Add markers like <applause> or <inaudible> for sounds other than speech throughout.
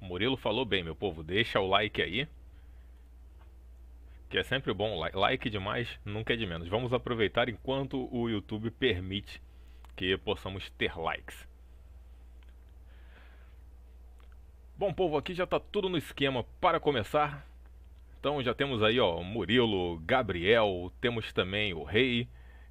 O Murilo falou bem, meu povo. Deixa o like aí. Que é sempre bom. Like demais nunca é de menos. Vamos aproveitar enquanto o YouTube permite que possamos ter likes. Bom, povo, aqui já está tudo no esquema para começar. Então já temos aí, ó, Murilo, Gabriel, temos também o Rei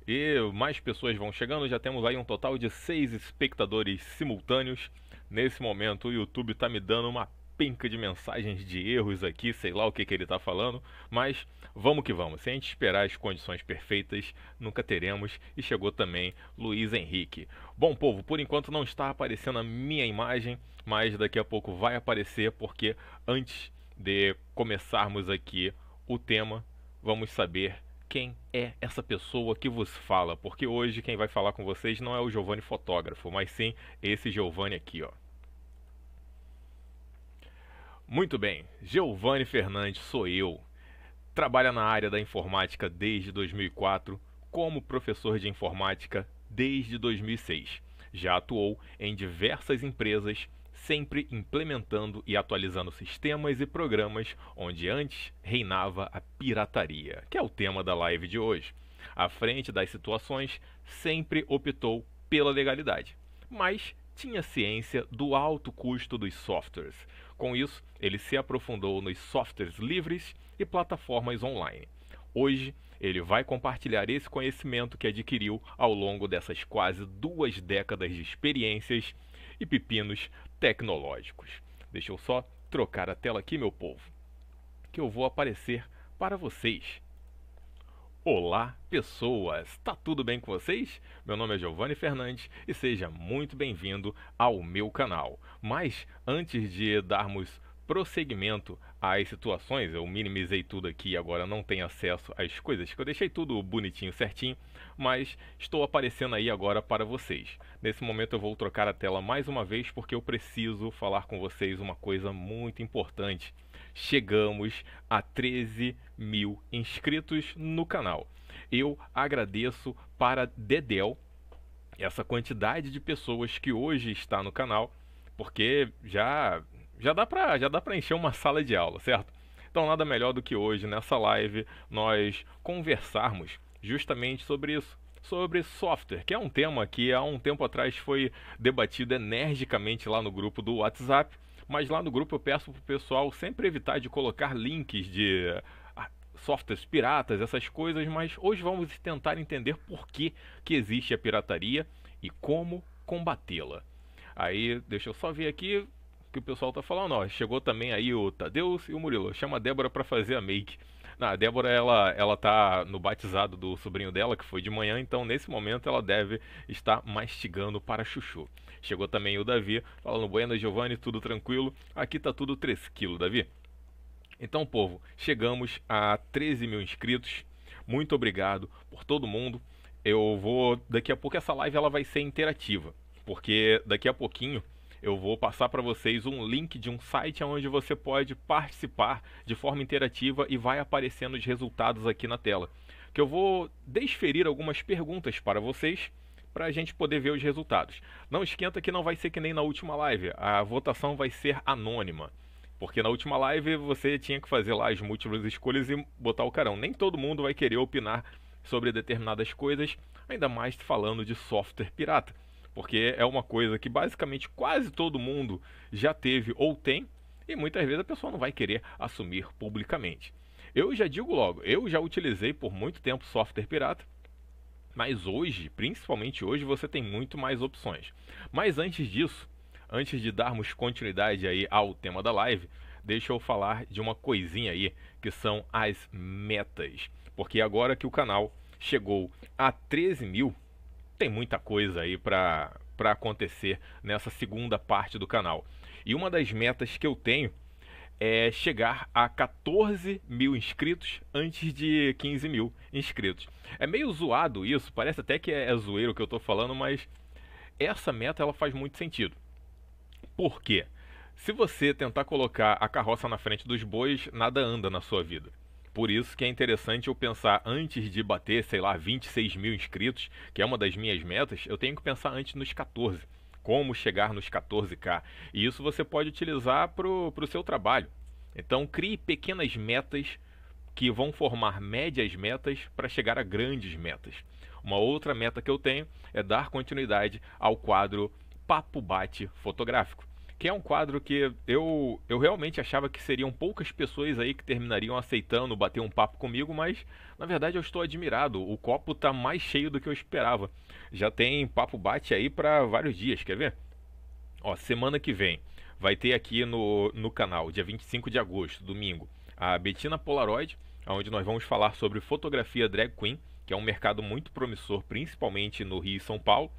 e mais pessoas vão chegando. Já temos aí um total de seis espectadores simultâneos. Nesse momento o YouTube está me dando uma penca de mensagens de erros aqui, sei lá o que, que ele está falando, mas vamos que vamos. Se a gente esperar as condições perfeitas, nunca teremos. E chegou também Luiz Henrique. Bom, povo, por enquanto não está aparecendo a minha imagem, mas daqui a pouco vai aparecer, porque antes de começarmos aqui o tema, vamos saber quem é essa pessoa que vos fala, porque hoje quem vai falar com vocês não é o Giovanni fotógrafo, mas sim esse Giovanni aqui, ó. Muito bem, Giovanni Fernandes sou eu. Trabalha na área da informática desde 2004, como professor de informática desde 2006. Já atuou em diversas empresas sempre implementando e atualizando sistemas e programas onde antes reinava a pirataria, que é o tema da live de hoje. À frente das situações, sempre optou pela legalidade, mas tinha ciência do alto custo dos softwares. Com isso, ele se aprofundou nos softwares livres e plataformas online. Hoje, ele vai compartilhar esse conhecimento que adquiriu ao longo dessas quase duas décadas de experiências e pepinos tecnológicos. Deixa eu só trocar a tela aqui, meu povo, que eu vou aparecer para vocês. Olá, pessoas! Tá tudo bem com vocês? Meu nome é Giovanni Fernandes e seja muito bem-vindo ao meu canal. Mas antes de darmos prosseguimento às situações, eu minimizei tudo aqui, e agora não tenho acesso às coisas, que eu deixei tudo bonitinho, certinho mas estou aparecendo aí agora para vocês. Nesse momento eu vou trocar a tela mais uma vez porque eu preciso falar com vocês uma coisa muito importante. Chegamos a 13 mil inscritos no canal. Eu agradeço para Dedel essa quantidade de pessoas que hoje está no canal, porque já já dá para já dá para encher uma sala de aula, certo? Então nada melhor do que hoje nessa live nós conversarmos justamente sobre isso. Sobre software, que é um tema que há um tempo atrás foi debatido energicamente lá no grupo do WhatsApp, mas lá no grupo eu peço pro pessoal sempre evitar de colocar links de ah, softwares piratas, essas coisas, mas hoje vamos tentar entender por que, que existe a pirataria e como combatê-la. Aí, deixa eu só ver aqui que o pessoal tá falando, ó, chegou também aí o Tadeus e o Murilo. Chama a Débora para fazer a make. Não, a Débora, ela, ela tá no batizado do sobrinho dela, que foi de manhã, então nesse momento ela deve estar mastigando para Chuchu. Chegou também o Davi, falando, Buenas, Giovanni, tudo tranquilo? Aqui tá tudo 3 quilos, Davi. Então, povo, chegamos a 13 mil inscritos. Muito obrigado por todo mundo. Eu vou. Daqui a pouco essa live ela vai ser interativa. Porque daqui a pouquinho eu vou passar para vocês um link de um site onde você pode participar de forma interativa e vai aparecendo os resultados aqui na tela. Que eu vou desferir algumas perguntas para vocês para a gente poder ver os resultados. Não esquenta que não vai ser que nem na última live, a votação vai ser anônima. Porque na última live você tinha que fazer lá as múltiplas escolhas e botar o carão. Nem todo mundo vai querer opinar sobre determinadas coisas, ainda mais falando de software pirata porque é uma coisa que basicamente quase todo mundo já teve ou tem, e muitas vezes a pessoa não vai querer assumir publicamente. Eu já digo logo, eu já utilizei por muito tempo software pirata, mas hoje, principalmente hoje, você tem muito mais opções. Mas antes disso, antes de darmos continuidade aí ao tema da live, deixa eu falar de uma coisinha aí, que são as metas. Porque agora que o canal chegou a 13 mil, tem muita coisa aí para para acontecer nessa segunda parte do canal. E uma das metas que eu tenho é chegar a 14 mil inscritos antes de 15 mil inscritos. É meio zoado isso, parece até que é, é zoeiro o que eu estou falando, mas essa meta ela faz muito sentido. Por quê? Se você tentar colocar a carroça na frente dos bois, nada anda na sua vida. Por isso que é interessante eu pensar antes de bater, sei lá, 26 mil inscritos, que é uma das minhas metas, eu tenho que pensar antes nos 14 como chegar nos 14K. E isso você pode utilizar para o seu trabalho. Então, crie pequenas metas que vão formar médias metas para chegar a grandes metas. Uma outra meta que eu tenho é dar continuidade ao quadro Papo Bate Fotográfico que é um quadro que eu, eu realmente achava que seriam poucas pessoas aí que terminariam aceitando bater um papo comigo, mas na verdade eu estou admirado. O copo tá mais cheio do que eu esperava. Já tem papo bate aí para vários dias, quer ver? Ó, semana que vem vai ter aqui no, no canal, dia 25 de agosto, domingo, a Betina Polaroid, onde nós vamos falar sobre fotografia drag queen, que é um mercado muito promissor, principalmente no Rio e São Paulo.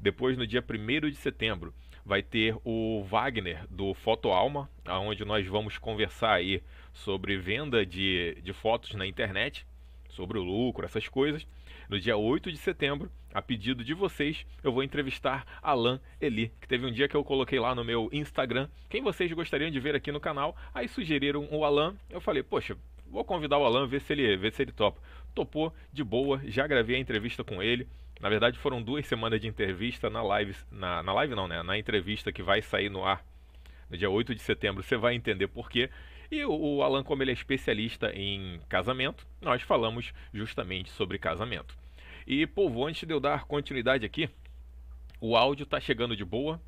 Depois, no dia 1 de setembro, vai ter o Wagner do Foto Alma, onde nós vamos conversar aí sobre venda de, de fotos na internet, sobre o lucro, essas coisas. No dia 8 de setembro, a pedido de vocês, eu vou entrevistar Alan Eli, que teve um dia que eu coloquei lá no meu Instagram quem vocês gostariam de ver aqui no canal. Aí sugeriram o Alan, eu falei, poxa, vou convidar o Alan, ver se ele, ver se ele topa. Topou, de boa, já gravei a entrevista com ele. Na verdade, foram duas semanas de entrevista na live. Na, na live não, né? Na entrevista que vai sair no ar no dia 8 de setembro. Você vai entender por quê. E o, o Alan, como ele é especialista em casamento, nós falamos justamente sobre casamento. E, povo, antes de eu dar continuidade aqui, o áudio está chegando de boa.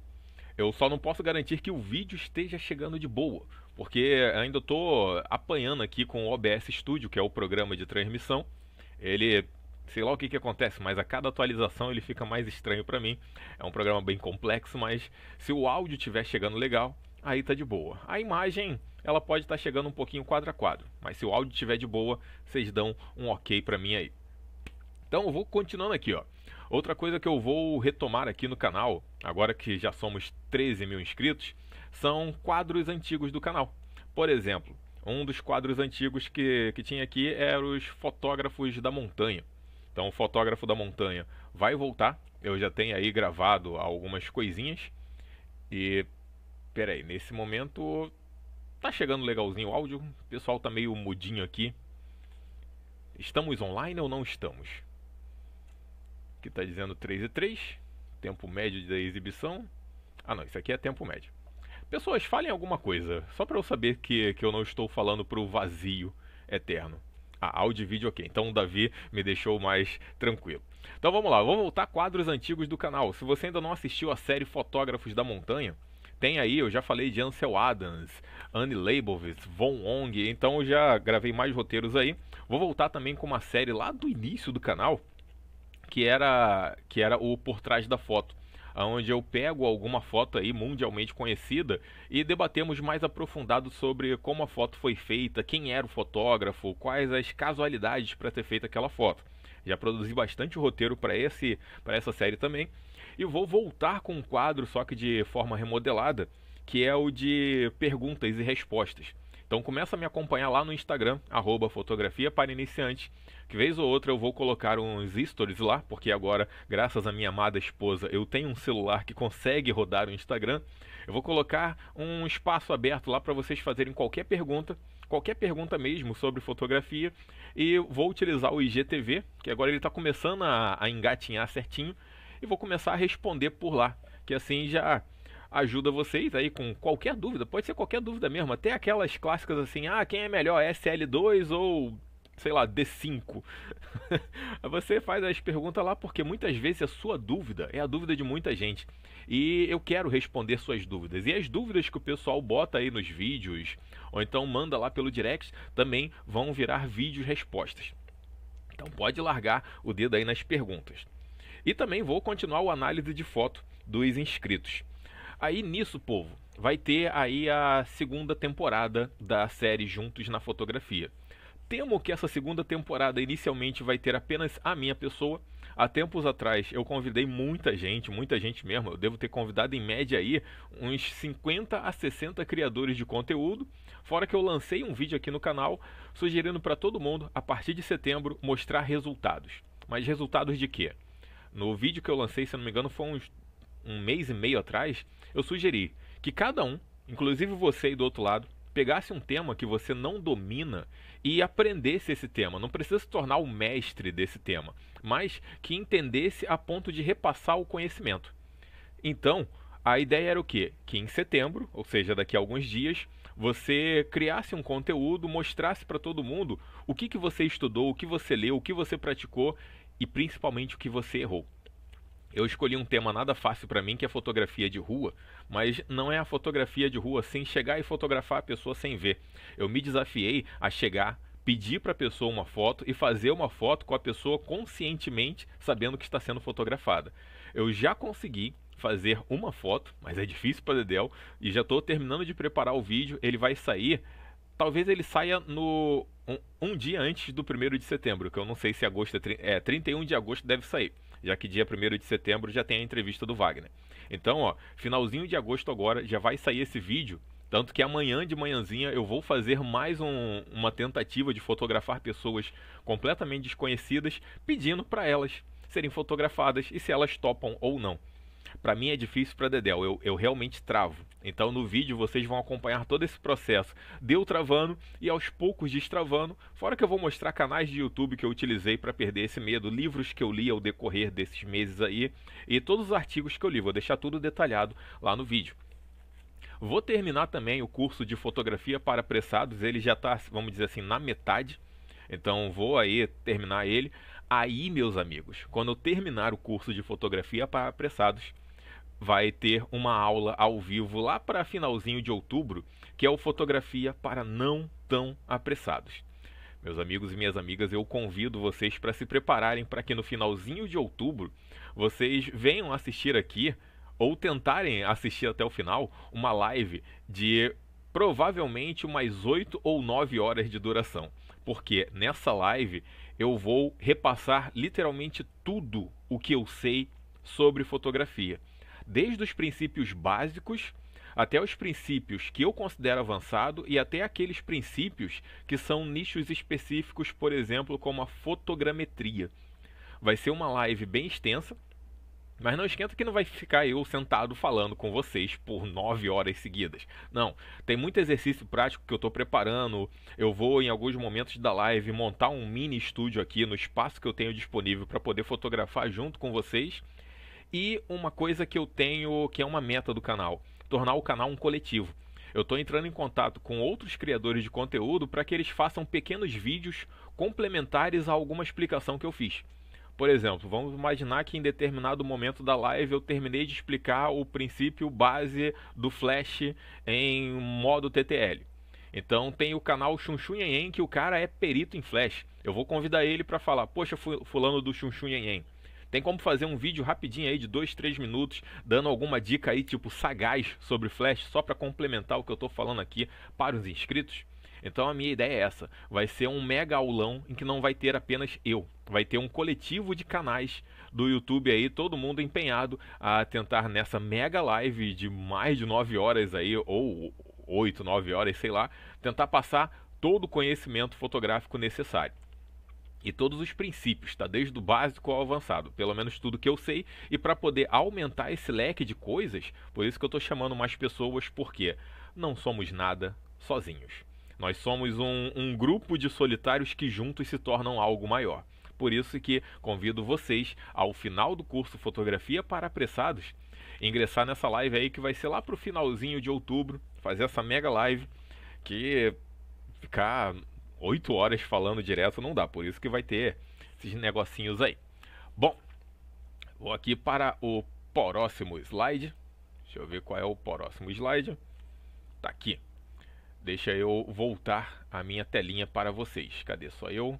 Eu só não posso garantir que o vídeo esteja chegando de boa, porque ainda estou apanhando aqui com o OBS Studio, que é o programa de transmissão. Ele sei lá o que, que acontece, mas a cada atualização ele fica mais estranho para mim. É um programa bem complexo, mas se o áudio estiver chegando legal, aí tá de boa. A imagem, ela pode estar tá chegando um pouquinho quadro a quadro, mas se o áudio estiver de boa, vocês dão um ok para mim aí. Então eu vou continuando aqui, ó. Outra coisa que eu vou retomar aqui no canal, agora que já somos 13 mil inscritos, são quadros antigos do canal. Por exemplo, um dos quadros antigos que, que tinha aqui era os fotógrafos da montanha. Então, o fotógrafo da montanha vai voltar. Eu já tenho aí gravado algumas coisinhas. E peraí, nesse momento tá chegando legalzinho o áudio. O pessoal tá meio mudinho aqui. Estamos online ou não estamos? Aqui tá dizendo 3 e 3, tempo médio da exibição. Ah, não, isso aqui é tempo médio. Pessoas, falem alguma coisa, só para eu saber que, que eu não estou falando para o vazio eterno áudio e vídeo, ok. Então o Davi me deixou mais tranquilo. Então vamos lá, vamos voltar a quadros antigos do canal. Se você ainda não assistiu a série Fotógrafos da Montanha, tem aí, eu já falei de Ansel Adams, Annie Leibovitz, Von Ong, então eu já gravei mais roteiros aí. Vou voltar também com uma série lá do início do canal, que era que era o Por Trás da Foto onde eu pego alguma foto aí mundialmente conhecida e debatemos mais aprofundado sobre como a foto foi feita, quem era o fotógrafo, quais as casualidades para ter feito aquela foto. Já produzi bastante roteiro para esse para essa série também e vou voltar com um quadro só que de forma remodelada, que é o de perguntas e respostas. Então começa a me acompanhar lá no Instagram, arroba fotografia para iniciantes, que vez ou outra eu vou colocar uns stories lá, porque agora, graças à minha amada esposa, eu tenho um celular que consegue rodar o Instagram. Eu vou colocar um espaço aberto lá para vocês fazerem qualquer pergunta, qualquer pergunta mesmo sobre fotografia. E vou utilizar o IGTV, que agora ele está começando a, a engatinhar certinho, e vou começar a responder por lá, que assim já ajuda vocês aí com qualquer dúvida, pode ser qualquer dúvida mesmo, até aquelas clássicas assim, ah, quem é melhor, SL2 ou sei lá, D5. <laughs> você faz as perguntas lá porque muitas vezes a sua dúvida é a dúvida de muita gente. E eu quero responder suas dúvidas. E as dúvidas que o pessoal bota aí nos vídeos, ou então manda lá pelo direct, também vão virar vídeos respostas. Então pode largar o dedo aí nas perguntas. E também vou continuar o análise de foto dos inscritos. Aí nisso, povo, vai ter aí a segunda temporada da série Juntos na Fotografia. Temo que essa segunda temporada inicialmente vai ter apenas a minha pessoa. Há tempos atrás eu convidei muita gente, muita gente mesmo. Eu devo ter convidado em média aí uns 50 a 60 criadores de conteúdo. Fora que eu lancei um vídeo aqui no canal sugerindo para todo mundo, a partir de setembro, mostrar resultados. Mas resultados de quê? No vídeo que eu lancei, se não me engano, foi uns um mês e meio atrás, eu sugeri que cada um, inclusive você aí do outro lado, pegasse um tema que você não domina e aprendesse esse tema. Não precisa se tornar o mestre desse tema, mas que entendesse a ponto de repassar o conhecimento. Então, a ideia era o quê? Que em setembro, ou seja, daqui a alguns dias, você criasse um conteúdo, mostrasse para todo mundo o que, que você estudou, o que você leu, o que você praticou e principalmente o que você errou. Eu escolhi um tema nada fácil para mim, que é fotografia de rua, mas não é a fotografia de rua sem chegar e fotografar a pessoa sem ver. Eu me desafiei a chegar pedir para a pessoa uma foto e fazer uma foto com a pessoa conscientemente sabendo que está sendo fotografada. Eu já consegui fazer uma foto, mas é difícil para Dedel e já estou terminando de preparar o vídeo. Ele vai sair, talvez ele saia no um, um dia antes do primeiro de setembro, que eu não sei se agosto é, é 31 de agosto deve sair já que dia 1 de setembro já tem a entrevista do Wagner. Então, ó, finalzinho de agosto agora já vai sair esse vídeo. Tanto que amanhã de manhãzinha eu vou fazer mais um, uma tentativa de fotografar pessoas completamente desconhecidas, pedindo para elas serem fotografadas e se elas topam ou não. Para mim é difícil para Dedel, eu, eu realmente travo. Então no vídeo vocês vão acompanhar todo esse processo de eu travando e aos poucos destravando, fora que eu vou mostrar canais de YouTube que eu utilizei para perder esse medo, livros que eu li ao decorrer desses meses aí e todos os artigos que eu li, vou deixar tudo detalhado lá no vídeo. Vou terminar também o curso de fotografia para apressados, ele já está, vamos dizer assim, na metade. Então vou aí terminar ele. Aí, meus amigos, quando eu terminar o curso de fotografia para apressados, vai ter uma aula ao vivo lá para finalzinho de outubro, que é o Fotografia para Não Tão Apressados. Meus amigos e minhas amigas, eu convido vocês para se prepararem para que no finalzinho de outubro vocês venham assistir aqui ou tentarem assistir até o final uma live de provavelmente umas 8 ou 9 horas de duração, porque nessa live eu vou repassar literalmente tudo o que eu sei sobre fotografia desde os princípios básicos até os princípios que eu considero avançado e até aqueles princípios que são nichos específicos, por exemplo, como a fotogrametria. Vai ser uma live bem extensa, mas não esquenta que não vai ficar eu sentado falando com vocês por nove horas seguidas. Não, tem muito exercício prático que eu estou preparando. Eu vou, em alguns momentos da live, montar um mini estúdio aqui no espaço que eu tenho disponível para poder fotografar junto com vocês e uma coisa que eu tenho, que é uma meta do canal, tornar o canal um coletivo. Eu estou entrando em contato com outros criadores de conteúdo para que eles façam pequenos vídeos complementares a alguma explicação que eu fiz. Por exemplo, vamos imaginar que em determinado momento da live eu terminei de explicar o princípio base do Flash em modo TTL. Então tem o canal Chunchunhenhen que o cara é perito em Flash. Eu vou convidar ele para falar: "Poxa, fulano do Chunchunhenhen, tem como fazer um vídeo rapidinho aí de 2, 3 minutos, dando alguma dica aí, tipo sagaz sobre Flash, só para complementar o que eu estou falando aqui para os inscritos? Então a minha ideia é essa: vai ser um mega aulão em que não vai ter apenas eu, vai ter um coletivo de canais do YouTube aí, todo mundo empenhado a tentar nessa mega live de mais de 9 horas aí, ou 8, 9 horas, sei lá, tentar passar todo o conhecimento fotográfico necessário e todos os princípios, tá? Desde o básico ao avançado, pelo menos tudo que eu sei. E para poder aumentar esse leque de coisas, por isso que eu estou chamando mais pessoas, porque não somos nada sozinhos. Nós somos um, um grupo de solitários que juntos se tornam algo maior. Por isso que convido vocês ao final do curso Fotografia para Apressados ingressar nessa live aí que vai ser lá pro finalzinho de outubro, fazer essa mega live que ficar oito horas falando direto não dá, por isso que vai ter esses negocinhos aí. Bom, vou aqui para o próximo slide. Deixa eu ver qual é o próximo slide. Tá aqui. Deixa eu voltar a minha telinha para vocês. Cadê só eu?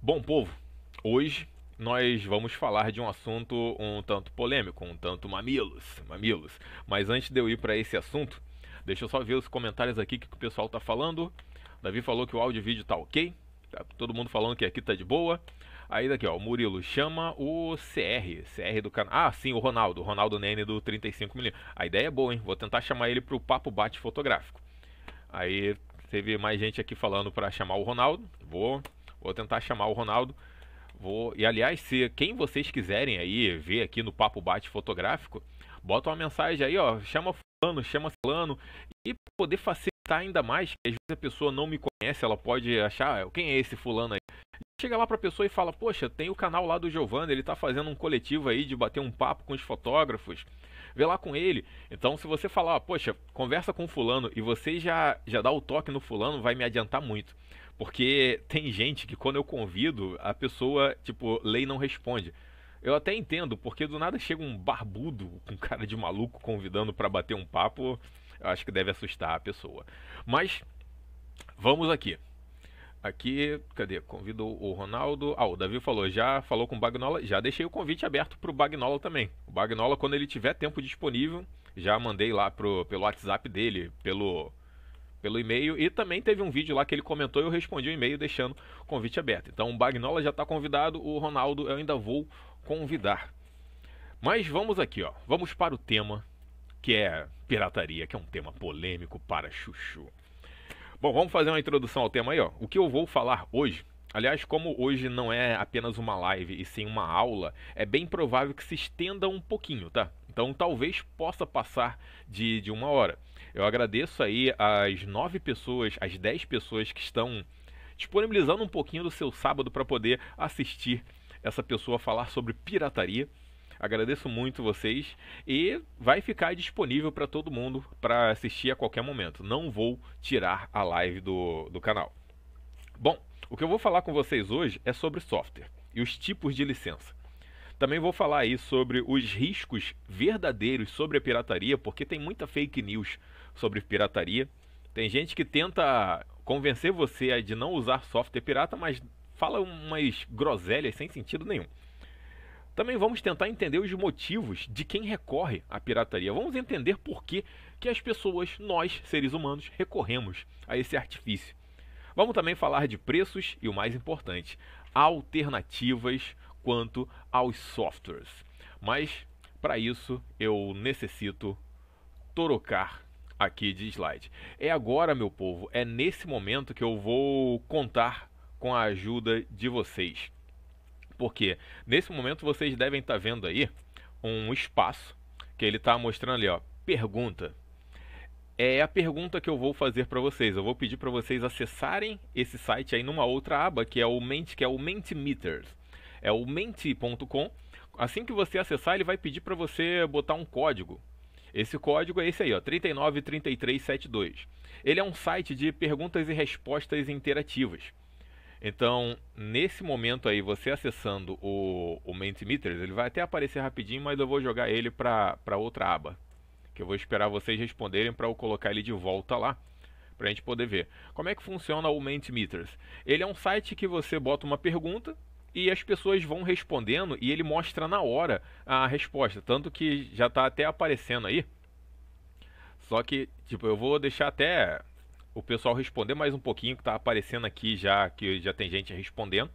Bom, povo, hoje nós vamos falar de um assunto um tanto polêmico, um tanto mamilos, mamilos. Mas antes de eu ir para esse assunto, deixa eu só ver os comentários aqui que o pessoal está falando. Davi falou que o áudio e vídeo tá ok. Tá todo mundo falando que aqui tá de boa. Aí daqui, ó, o Murilo chama o CR, CR do canal. Ah, sim, o Ronaldo, Ronaldo Nene do 35mm. A ideia é boa, hein? Vou tentar chamar ele pro papo bate fotográfico. Aí teve mais gente aqui falando para chamar o Ronaldo. Vou, vou tentar chamar o Ronaldo. Vou, e aliás, se quem vocês quiserem aí ver aqui no papo bate fotográfico, bota uma mensagem aí, ó, chama fulano, chama fulano e poder facilitar ainda mais, que às vezes a pessoa não me conhece, ela pode achar, ah, quem é esse fulano aí? Chega lá para a pessoa e fala, poxa, tem o canal lá do Giovanni, ele está fazendo um coletivo aí de bater um papo com os fotógrafos. Vê lá com ele. Então, se você falar, ah, poxa, conversa com fulano e você já, já dá o toque no fulano, vai me adiantar muito. Porque tem gente que quando eu convido, a pessoa, tipo, lei não responde. Eu até entendo, porque do nada chega um barbudo com cara de maluco convidando para bater um papo acho que deve assustar a pessoa. Mas vamos aqui. Aqui, cadê? Convido o Ronaldo. Ah, o Davi falou, já falou com o Bagnola. Já deixei o convite aberto para o Bagnola também. O Bagnola, quando ele tiver tempo disponível, já mandei lá pro, pelo WhatsApp dele, pelo, pelo e-mail. E também teve um vídeo lá que ele comentou e eu respondi o e-mail deixando o convite aberto. Então o Bagnola já está convidado, o Ronaldo eu ainda vou convidar. Mas vamos aqui, ó. Vamos para o tema que é pirataria, que é um tema polêmico para chuchu. Bom, vamos fazer uma introdução ao tema aí, ó. O que eu vou falar hoje Aliás, como hoje não é apenas uma live e sim uma aula, é bem provável que se estenda um pouquinho, tá? Então talvez possa passar de, de uma hora. Eu agradeço aí as nove pessoas, as dez pessoas que estão disponibilizando um pouquinho do seu sábado para poder assistir essa pessoa falar sobre pirataria. Agradeço muito vocês e vai ficar disponível para todo mundo para assistir a qualquer momento. Não vou tirar a live do, do canal. Bom, o que eu vou falar com vocês hoje é sobre software e os tipos de licença. Também vou falar aí sobre os riscos verdadeiros sobre a pirataria, porque tem muita fake news sobre pirataria. Tem gente que tenta convencer você de não usar software pirata, mas fala umas groselhas sem sentido nenhum. Também vamos tentar entender os motivos de quem recorre à pirataria. Vamos entender por que, que as pessoas, nós, seres humanos, recorremos a esse artifício. Vamos também falar de preços e o mais importante, alternativas quanto aos softwares. Mas para isso eu necessito trocar aqui de slide. É agora, meu povo, é nesse momento que eu vou contar com a ajuda de vocês. Porque nesse momento vocês devem estar tá vendo aí um espaço que ele está mostrando ali, ó, pergunta. É a pergunta que eu vou fazer para vocês. Eu vou pedir para vocês acessarem esse site aí numa outra aba que é o Mente, que é o Mentimeters. É o menti.com. Assim que você acessar, ele vai pedir para você botar um código. Esse código é esse aí, ó, 393372. Ele é um site de perguntas e respostas interativas. Então, nesse momento aí, você acessando o, o Mentimeters, ele vai até aparecer rapidinho, mas eu vou jogar ele para outra aba. Que eu vou esperar vocês responderem para eu colocar ele de volta lá, para a gente poder ver. Como é que funciona o Mentimeters? Ele é um site que você bota uma pergunta, e as pessoas vão respondendo e ele mostra na hora a resposta. Tanto que já está até aparecendo aí. Só que, tipo, eu vou deixar até o pessoal responder mais um pouquinho, que tá aparecendo aqui já, que já tem gente respondendo.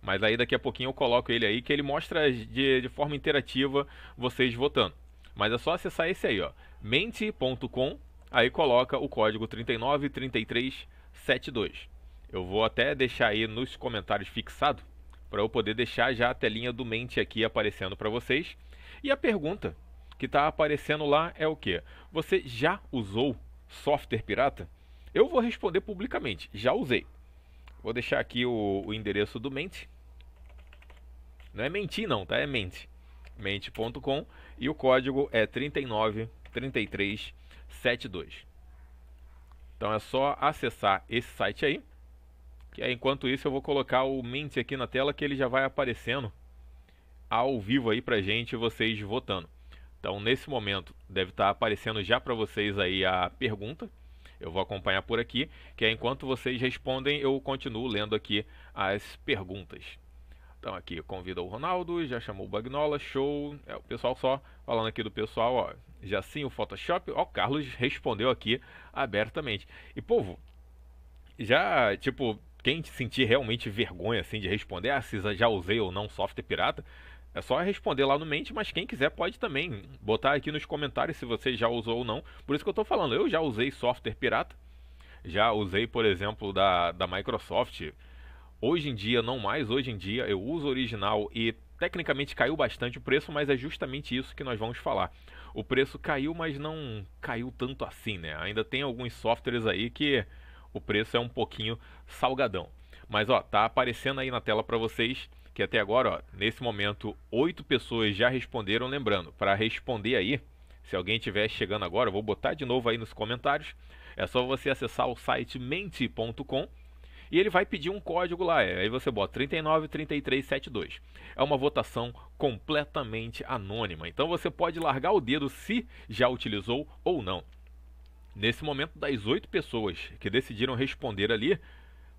Mas aí daqui a pouquinho eu coloco ele aí, que ele mostra de, de forma interativa vocês votando. Mas é só acessar esse aí, ó. mente.com, aí coloca o código 393372. Eu vou até deixar aí nos comentários fixado, para eu poder deixar já a telinha do Mente aqui aparecendo para vocês. E a pergunta que está aparecendo lá é o que? Você já usou software pirata? Eu vou responder publicamente, já usei. Vou deixar aqui o, o endereço do Mente. Não é mentir não, tá? É Mente. Mente.com e o código é 393372. Então é só acessar esse site aí. Que aí, enquanto isso eu vou colocar o Mente aqui na tela que ele já vai aparecendo ao vivo aí pra gente, vocês votando. Então, nesse momento, deve estar tá aparecendo já para vocês aí a pergunta. Eu vou acompanhar por aqui, que é enquanto vocês respondem, eu continuo lendo aqui as perguntas. Então aqui convida o Ronaldo, já chamou o Bagnola, show. É, o pessoal só falando aqui do pessoal, ó. Já sim o Photoshop, ó, o Carlos respondeu aqui abertamente. E povo, já tipo, quem sentir realmente vergonha assim de responder, ah, se já usei ou não software pirata, é só responder lá no Mente, mas quem quiser pode também botar aqui nos comentários se você já usou ou não. Por isso que eu estou falando, eu já usei software pirata. Já usei, por exemplo, da, da Microsoft. Hoje em dia, não mais, hoje em dia eu uso original e tecnicamente caiu bastante o preço, mas é justamente isso que nós vamos falar. O preço caiu, mas não caiu tanto assim, né? Ainda tem alguns softwares aí que o preço é um pouquinho salgadão. Mas ó, tá aparecendo aí na tela para vocês que até agora, ó, nesse momento, oito pessoas já responderam. Lembrando, para responder aí, se alguém estiver chegando agora, eu vou botar de novo aí nos comentários. É só você acessar o site mente.com e ele vai pedir um código lá. É, aí você bota 393372. É uma votação completamente anônima. Então você pode largar o dedo se já utilizou ou não. Nesse momento, das oito pessoas que decidiram responder ali,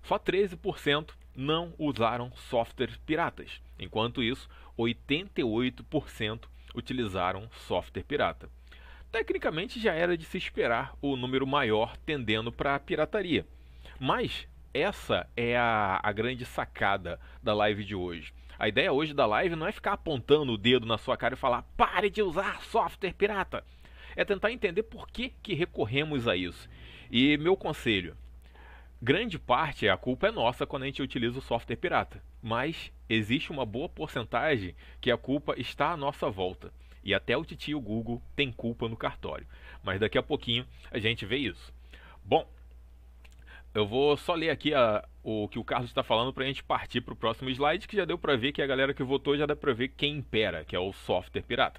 só 13% não usaram softwares piratas. Enquanto isso, 88% utilizaram software pirata. Tecnicamente já era de se esperar o número maior tendendo para a pirataria. Mas essa é a, a grande sacada da live de hoje. A ideia hoje da live não é ficar apontando o dedo na sua cara e falar pare de usar software pirata. É tentar entender por que, que recorremos a isso. E meu conselho, grande parte a culpa é nossa quando a gente utiliza o software pirata, mas existe uma boa porcentagem que a culpa está à nossa volta. E até o titio Google tem culpa no cartório. Mas daqui a pouquinho a gente vê isso. Bom, eu vou só ler aqui a, o que o Carlos está falando para a gente partir para o próximo slide, que já deu para ver que a galera que votou já dá para ver quem impera, que é o software pirata.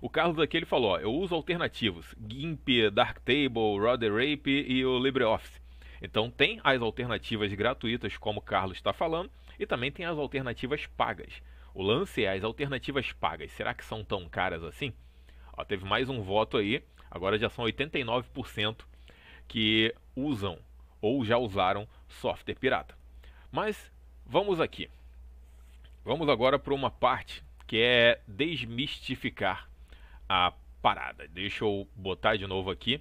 O Carlos aqui ele falou: ó, eu uso alternativos, GIMP, Darktable, Roder Rape e o LibreOffice. Então tem as alternativas gratuitas, como o Carlos está falando, e também tem as alternativas pagas. O lance é as alternativas pagas. Será que são tão caras assim? Ó, teve mais um voto aí. Agora já são 89% que usam ou já usaram software pirata. Mas vamos aqui. Vamos agora para uma parte que é desmistificar a parada. Deixa eu botar de novo aqui,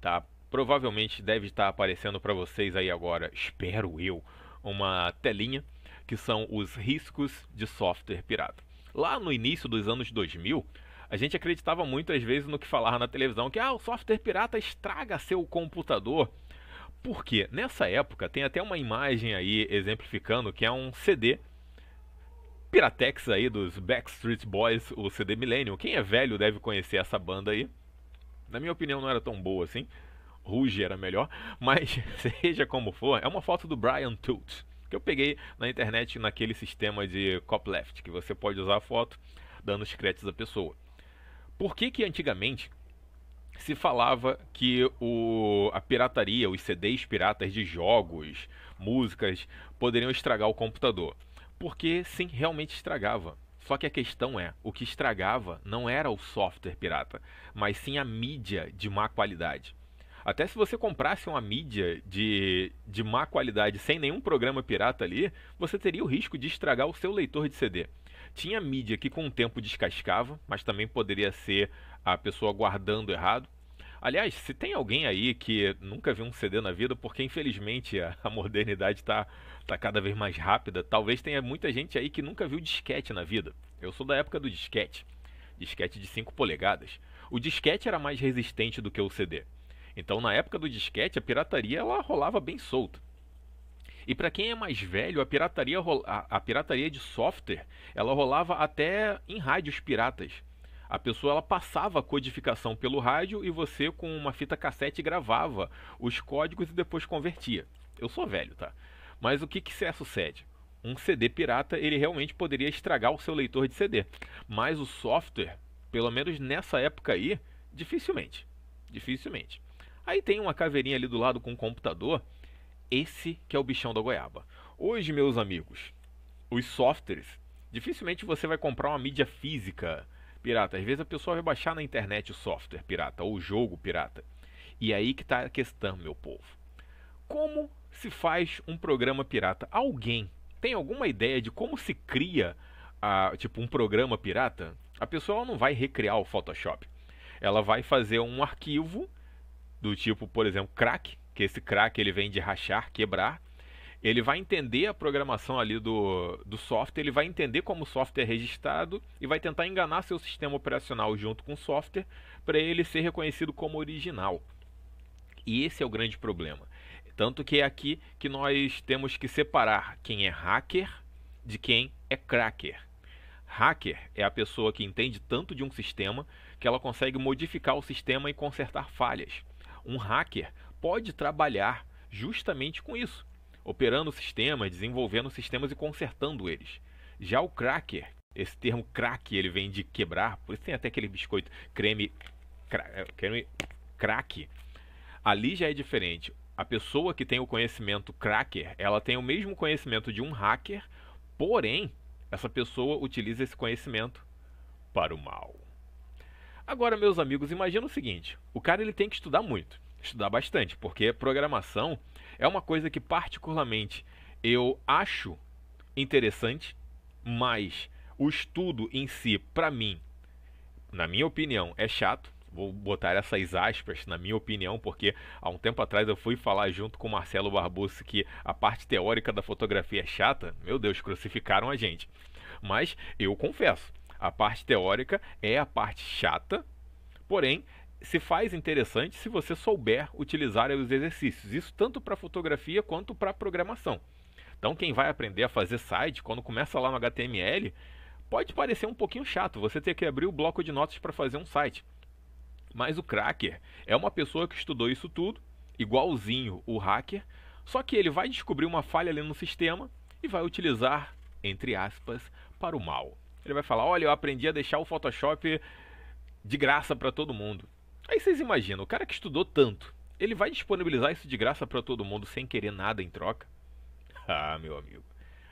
tá? provavelmente deve estar aparecendo para vocês aí agora, espero eu, uma telinha que são os riscos de software pirata. Lá no início dos anos 2000, a gente acreditava muito às vezes no que falava na televisão, que ah, o software pirata estraga seu computador. Porque nessa época tem até uma imagem aí exemplificando que é um CD Piratex aí dos Backstreet Boys, o CD Millennium. Quem é velho deve conhecer essa banda aí. Na minha opinião não era tão boa assim ruge era melhor, <laughs> mas <laughs> seja como for, é uma foto do Brian Toots, que eu peguei na internet naquele sistema de copyleft, que você pode usar a foto dando os créditos à pessoa. Por que que antigamente se falava que o, a pirataria, os CDs piratas de jogos, músicas, poderiam estragar o computador? Porque sim, realmente estragava. Só que a questão é, o que estragava não era o software pirata, mas sim a mídia de má qualidade. Até se você comprasse uma mídia de, de má qualidade sem nenhum programa pirata ali, você teria o risco de estragar o seu leitor de CD. Tinha mídia que com o tempo descascava, mas também poderia ser a pessoa guardando errado. Aliás, se tem alguém aí que nunca viu um CD na vida, porque infelizmente a, modernidade está tá cada vez mais rápida, talvez tenha muita gente aí que nunca viu disquete na vida. Eu sou da época do disquete. Disquete de 5 polegadas. O disquete era mais resistente do que o CD. Então, na época do disquete, a pirataria ela rolava bem solta. E para quem é mais velho, a pirataria, a, a pirataria de software, ela rolava até em rádios piratas. A pessoa ela passava a codificação pelo rádio e você com uma fita cassete gravava os códigos e depois convertia. Eu sou velho, tá? Mas o que que isso sucede? Um CD pirata, ele realmente poderia estragar o seu leitor de CD. Mas o software, pelo menos nessa época aí, dificilmente. Dificilmente. Aí tem uma caveirinha ali do lado com um computador. Esse que é o bichão da goiaba. Hoje, meus amigos, os softwares, dificilmente você vai comprar uma mídia física pirata. Às vezes a pessoa vai baixar na internet o software pirata ou o jogo pirata. E é aí que está a questão, meu povo. Como se faz um programa pirata? Alguém tem alguma ideia de como se cria a, tipo um programa pirata? A pessoa não vai recriar o Photoshop. Ela vai fazer um arquivo do tipo, por exemplo, crack, que esse crack ele vem de rachar, quebrar. Ele vai entender a programação ali do, do software, ele vai entender como o software é registrado e vai tentar enganar seu sistema operacional junto com o software para ele ser reconhecido como original. E esse é o grande problema. Tanto que é aqui que nós temos que separar quem é hacker de quem é cracker. Hacker é a pessoa que entende tanto de um sistema que ela consegue modificar o sistema e consertar falhas. Um hacker pode trabalhar justamente com isso, operando sistemas, desenvolvendo sistemas e consertando eles. Já o cracker, esse termo crack, ele vem de quebrar, por isso tem até aquele biscoito creme cra, é, creme crack. Ali já é diferente. A pessoa que tem o conhecimento cracker, ela tem o mesmo conhecimento de um hacker, porém, essa pessoa utiliza esse conhecimento para o mal. Agora, meus amigos, imagina o seguinte: o cara ele tem que estudar muito, estudar bastante, porque programação é uma coisa que particularmente eu acho interessante, mas o estudo em si, para mim, na minha opinião, é chato. Vou botar essas aspas, na minha opinião, porque há um tempo atrás eu fui falar junto com o Marcelo Barbosa que a parte teórica da fotografia é chata. Meu Deus, crucificaram a gente. Mas eu confesso, a parte teórica é a parte chata, porém se faz interessante se você souber utilizar os exercícios. Isso tanto para fotografia quanto para programação. Então, quem vai aprender a fazer site, quando começa lá no HTML, pode parecer um pouquinho chato você ter que abrir o bloco de notas para fazer um site. Mas o cracker é uma pessoa que estudou isso tudo, igualzinho o hacker, só que ele vai descobrir uma falha ali no sistema e vai utilizar, entre aspas, para o mal. Ele vai falar: olha, eu aprendi a deixar o Photoshop de graça para todo mundo. Aí vocês imaginam, o cara que estudou tanto, ele vai disponibilizar isso de graça para todo mundo sem querer nada em troca? <laughs> Ah, meu amigo,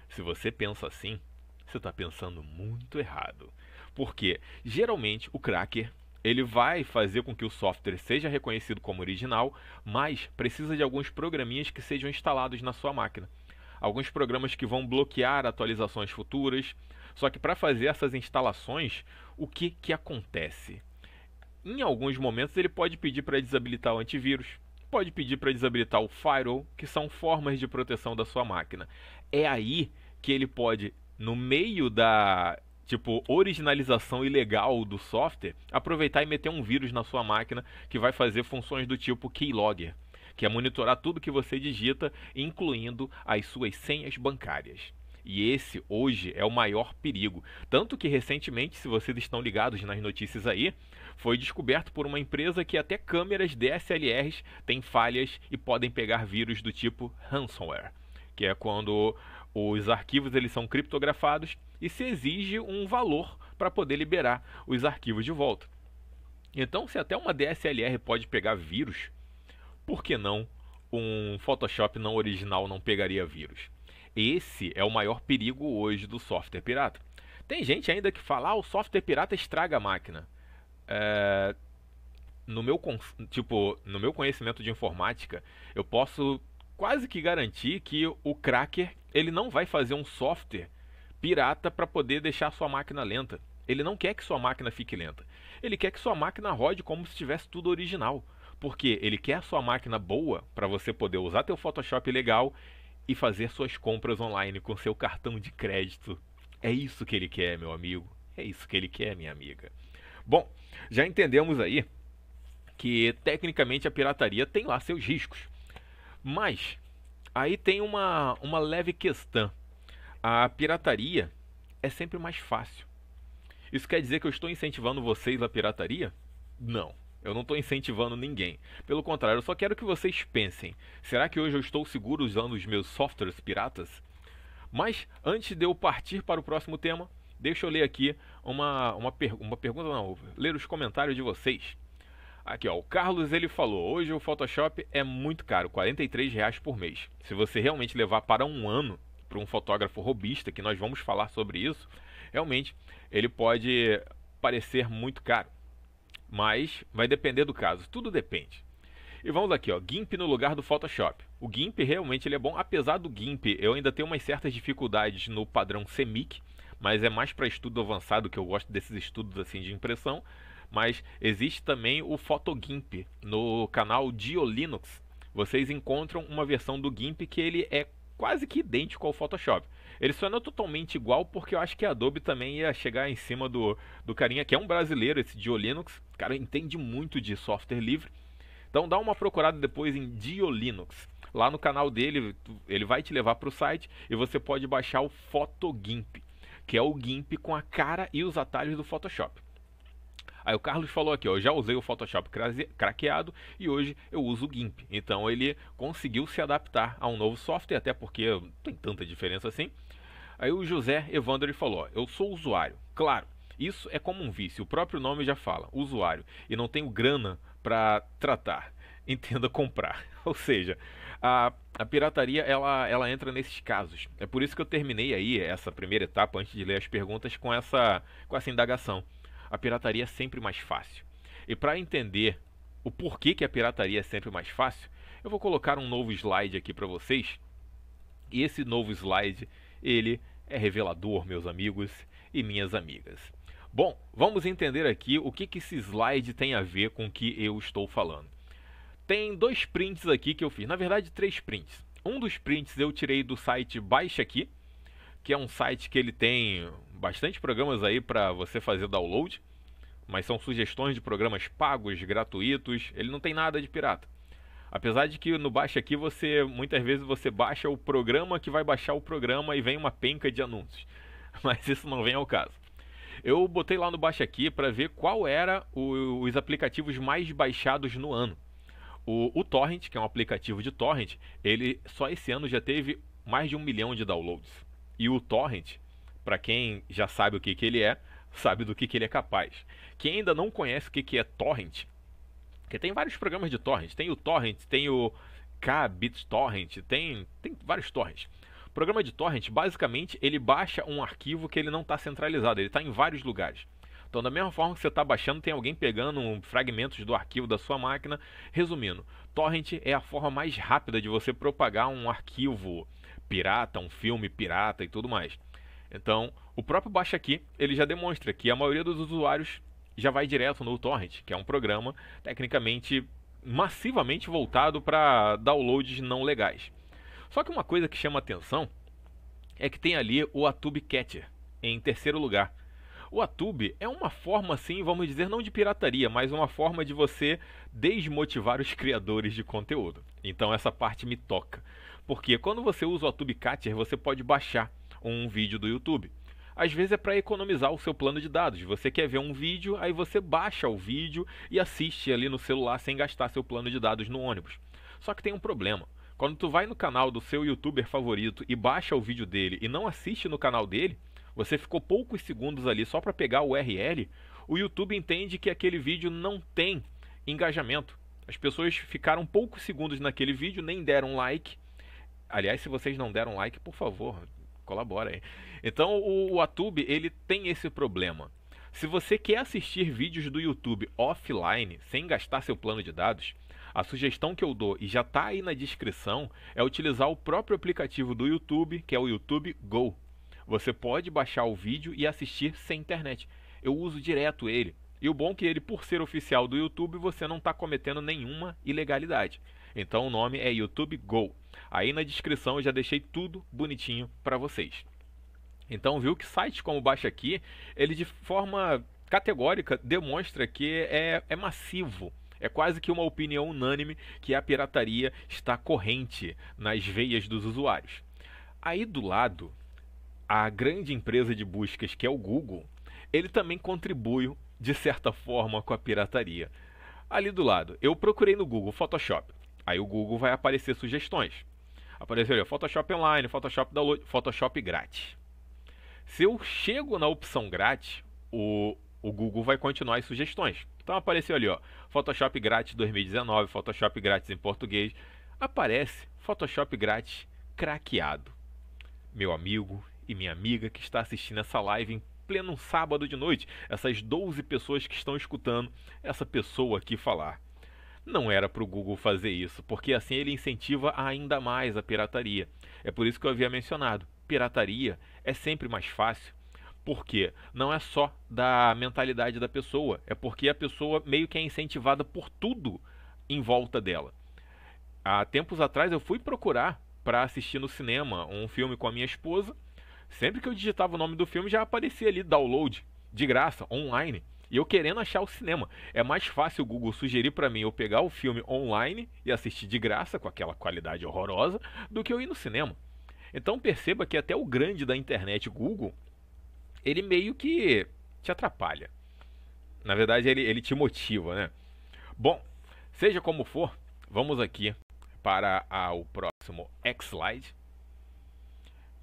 se você pensa assim, você está pensando muito errado. Porque geralmente o cracker ele vai fazer com que o software seja reconhecido como original, mas precisa de alguns programinhas que sejam instalados na sua máquina. Alguns programas que vão bloquear atualizações futuras, só que para fazer essas instalações, o que, que acontece? Em alguns momentos ele pode pedir para desabilitar o antivírus, pode pedir para desabilitar o firewall, que são formas de proteção da sua máquina. É aí que ele pode, no meio da tipo originalização ilegal do software, aproveitar e meter um vírus na sua máquina que vai fazer funções do tipo keylogger, que é monitorar tudo que você digita, incluindo as suas senhas bancárias. E esse hoje é o maior perigo. Tanto que recentemente, se vocês estão ligados nas notícias aí, foi descoberto por uma empresa que até câmeras DSLRs têm falhas e podem pegar vírus do tipo ransomware, que é quando os arquivos eles são criptografados e se exige um valor para poder liberar os arquivos de volta. Então, se até uma DSLR pode pegar vírus, por que não um Photoshop não original não pegaria vírus? Esse é o maior perigo hoje do software pirata. Tem gente ainda que fala, ah, o software pirata estraga a máquina. É, no meu, tipo, no meu conhecimento de informática, eu posso quase que garantir que o cracker ele não vai fazer um software pirata para poder deixar sua máquina lenta. Ele não quer que sua máquina fique lenta. Ele quer que sua máquina rode como se tivesse tudo original, porque ele quer a sua máquina boa para você poder usar teu Photoshop legal e fazer suas compras online com seu cartão de crédito. É isso que ele quer, meu amigo. É isso que ele quer, minha amiga. Bom, já entendemos aí que tecnicamente a pirataria tem lá seus riscos. Mas aí tem uma, uma leve questão. A pirataria é sempre mais fácil. Isso quer dizer que eu estou incentivando vocês à pirataria? Não, eu não estou incentivando ninguém. Pelo contrário, eu só quero que vocês pensem: será que hoje eu estou seguro usando os meus softwares piratas? Mas antes de eu partir para o próximo tema, deixa eu ler aqui uma, uma, per uma pergunta, não, ler os comentários de vocês. Aqui, ó, o Carlos ele falou: hoje o Photoshop é muito caro, R$ reais por mês. Se você realmente levar para um ano, para um fotógrafo robista, que nós vamos falar sobre isso, realmente ele pode parecer muito caro mas vai depender do caso, tudo depende. E vamos aqui, ó, GIMP no lugar do Photoshop. O GIMP realmente ele é bom, apesar do GIMP eu ainda tenho umas certas dificuldades no padrão CMYK, mas é mais para estudo avançado que eu gosto desses estudos assim de impressão. Mas existe também o PhotoGIMP no canal Dio Linux. Vocês encontram uma versão do GIMP que ele é quase que idêntico ao Photoshop. Ele só não é totalmente igual porque eu acho que a Adobe também ia chegar em cima do, do carinha que é um brasileiro, esse Dio Linux. O cara entende muito de software livre. Então dá uma procurada depois em Dio Linux. Lá no canal dele, ele vai te levar para o site e você pode baixar o PhotoGimp, que é o GIMP com a cara e os atalhos do Photoshop. Aí o Carlos falou aqui, ó, já usei o Photoshop craqueado e hoje eu uso o GIMP. Então ele conseguiu se adaptar a um novo software, até porque não tem tanta diferença assim. Aí o José Evandro falou: Eu sou usuário. Claro, isso é como um vício, o próprio nome já fala, usuário, e não tenho grana para tratar. <laughs> Entenda comprar. <laughs> Ou seja, a, a, pirataria ela, ela entra nesses casos. É por isso que eu terminei aí essa primeira etapa antes de ler as perguntas com essa com essa indagação. A pirataria é sempre mais fácil. E para entender o porquê que a pirataria é sempre mais fácil, eu vou colocar um novo slide aqui para vocês. E esse novo slide ele é revelador, meus amigos e minhas amigas. Bom, vamos entender aqui o que, que esse slide tem a ver com o que eu estou falando. Tem dois prints aqui que eu fiz, na verdade três prints. Um dos prints eu tirei do site Baixa Aqui, que é um site que ele tem bastante programas aí para você fazer download, mas são sugestões de programas pagos, gratuitos, ele não tem nada de pirata. Apesar de que no baixo aqui você muitas vezes você baixa o programa que vai baixar o programa e vem uma penca de anúncios. <laughs> Mas isso não vem ao caso. Eu botei lá no baixo aqui para ver qual era o, os aplicativos mais baixados no ano. O, o Torrent, que é um aplicativo de torrent, ele só esse ano já teve mais de um milhão de downloads. E o torrent, para quem já sabe o que, que ele é, sabe do que, que ele é capaz. Quem ainda não conhece o que, que é torrent, porque tem vários programas de torrent. Tem o torrent, tem o kBitTorrent, tem, tem vários torrents. O programa de torrent, basicamente, ele baixa um arquivo que ele não está centralizado, ele está em vários lugares. Então, da mesma forma que você está baixando, tem alguém pegando fragmentos do arquivo da sua máquina. Resumindo, torrent é a forma mais rápida de você propagar um arquivo pirata, um filme pirata e tudo mais. Então, o próprio baixa aqui, ele já demonstra que a maioria dos usuários já vai direto no Torrent, que é um programa tecnicamente massivamente voltado para downloads não legais. Só que uma coisa que chama atenção é que tem ali o Atube Catcher em terceiro lugar. O Atube é uma forma, assim, vamos dizer, não de pirataria, mas uma forma de você desmotivar os criadores de conteúdo. Então essa parte me toca. Porque quando você usa o Atube Catcher, você pode baixar um vídeo do YouTube. Às vezes é para economizar o seu plano de dados. Você quer ver um vídeo, aí você baixa o vídeo e assiste ali no celular sem gastar seu plano de dados no ônibus. Só que tem um problema. Quando tu vai no canal do seu youtuber favorito e baixa o vídeo dele e não assiste no canal dele, você ficou poucos segundos ali só para pegar o URL, o YouTube entende que aquele vídeo não tem engajamento. As pessoas ficaram poucos segundos naquele vídeo, nem deram like. Aliás, se vocês não deram like, por favor, colabora aí. Então o, o Atube ele tem esse problema. Se você quer assistir vídeos do YouTube offline, sem gastar seu plano de dados, a sugestão que eu dou e já está aí na descrição é utilizar o próprio aplicativo do YouTube, que é o YouTube Go. Você pode baixar o vídeo e assistir sem internet. Eu uso direto ele. E o bom é que ele, por ser oficial do YouTube, você não está cometendo nenhuma ilegalidade. Então o nome é YouTube Go. Aí na descrição eu já deixei tudo bonitinho para vocês. Então viu que sites como o Baixa Aqui, ele de forma categórica demonstra que é, é massivo. É quase que uma opinião unânime que a pirataria está corrente nas veias dos usuários. Aí do lado, a grande empresa de buscas que é o Google, ele também contribui de certa forma com a pirataria. Ali do lado, eu procurei no Google Photoshop. Aí o Google vai aparecer sugestões. Apareceria Photoshop online, Photoshop download, Photoshop grátis. Se eu chego na opção grátis, o, o Google vai continuar as sugestões. Então apareceu ali, ó, Photoshop grátis 2019, Photoshop grátis em português. Aparece Photoshop grátis craqueado. Meu amigo e minha amiga que está assistindo essa live em pleno sábado de noite, essas 12 pessoas que estão escutando essa pessoa aqui falar. Não era para o Google fazer isso, porque assim ele incentiva ainda mais a pirataria. É por isso que eu havia mencionado pirataria é sempre mais fácil. Porque não é só da mentalidade da pessoa, é porque a pessoa meio que é incentivada por tudo em volta dela. Há tempos atrás eu fui procurar para assistir no cinema um filme com a minha esposa. Sempre que eu digitava o nome do filme já aparecia ali download de graça online. E eu querendo achar o cinema. É mais fácil o Google sugerir para mim eu pegar o filme online e assistir de graça, com aquela qualidade horrorosa, do que eu ir no cinema. Então perceba que até o grande da internet, Google, ele meio que te atrapalha. Na verdade, ele, ele te motiva, né? Bom, seja como for, vamos aqui para a, o próximo X-Slide.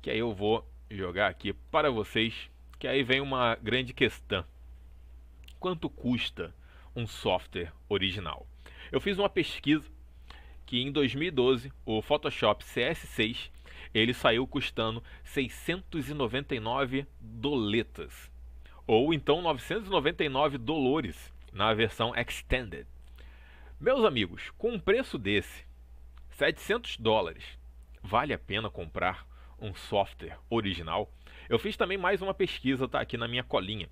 Que aí eu vou jogar aqui para vocês. Que aí vem uma grande questão: quanto custa um software original? Eu fiz uma pesquisa que em 2012 o Photoshop CS6 ele saiu custando 699 doletas, ou então 999 dolores na versão extended. Meus amigos, com um preço desse, 700 dólares, vale a pena comprar um software original? Eu fiz também mais uma pesquisa, tá aqui na minha colinha,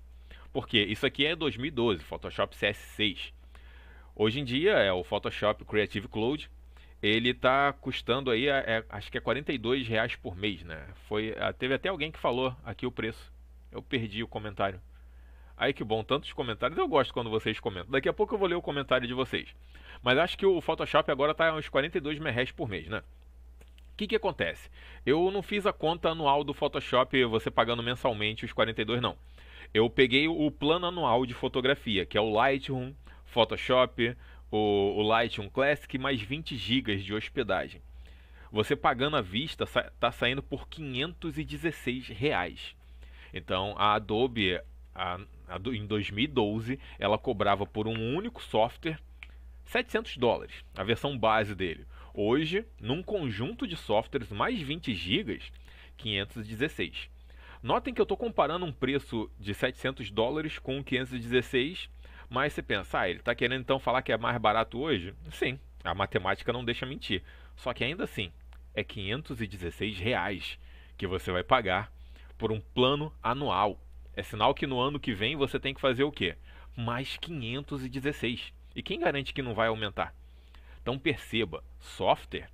porque isso aqui é 2012, Photoshop CS6. Hoje em dia é o Photoshop Creative Cloud ele está custando aí, é, é, acho que é 42 reais por mês, né? Foi, ah, teve até alguém que falou aqui o preço. Eu perdi o comentário. Aí que bom, tantos comentários. Eu gosto quando vocês comentam. Daqui a pouco eu vou ler o comentário de vocês. Mas acho que o Photoshop agora está uns 42 reais por mês, né? O que, que acontece? Eu não fiz a conta anual do Photoshop, você pagando mensalmente os 42, não. Eu peguei o plano anual de fotografia, que é o Lightroom, Photoshop, o, o Lightroom Classic mais 20 GB de hospedagem. Você pagando à vista está saindo por 516 reais. Então a Adobe a, a, em 2012 ela cobrava por um único software 700 dólares, a versão base dele. Hoje, num conjunto de softwares mais 20 GB, 516. Notem que eu estou comparando um preço de 700 dólares com 516 mas você pensa, ah, ele está querendo então falar que é mais barato hoje? Sim, a matemática não deixa mentir. Só que ainda assim, é 516 reais que você vai pagar por um plano anual. É sinal que no ano que vem você tem que fazer o quê? Mais 516. E quem garante que não vai aumentar? Então perceba, software,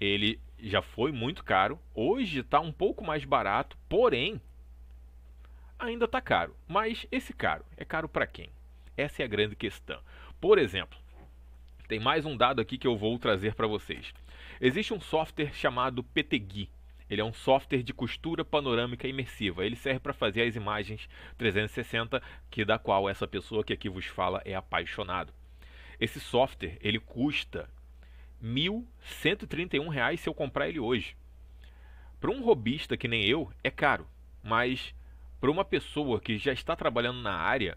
ele já foi muito caro, hoje está um pouco mais barato, porém ainda está caro. Mas esse caro é caro para quem? Essa é a grande questão. Por exemplo, tem mais um dado aqui que eu vou trazer para vocês. Existe um software chamado PTGui. Ele é um software de costura panorâmica imersiva. Ele serve para fazer as imagens 360, que da qual essa pessoa que aqui vos fala é apaixonado. Esse software, ele custa R$ 1.131 se eu comprar ele hoje. Para um robista que nem eu, é caro, mas para uma pessoa que já está trabalhando na área,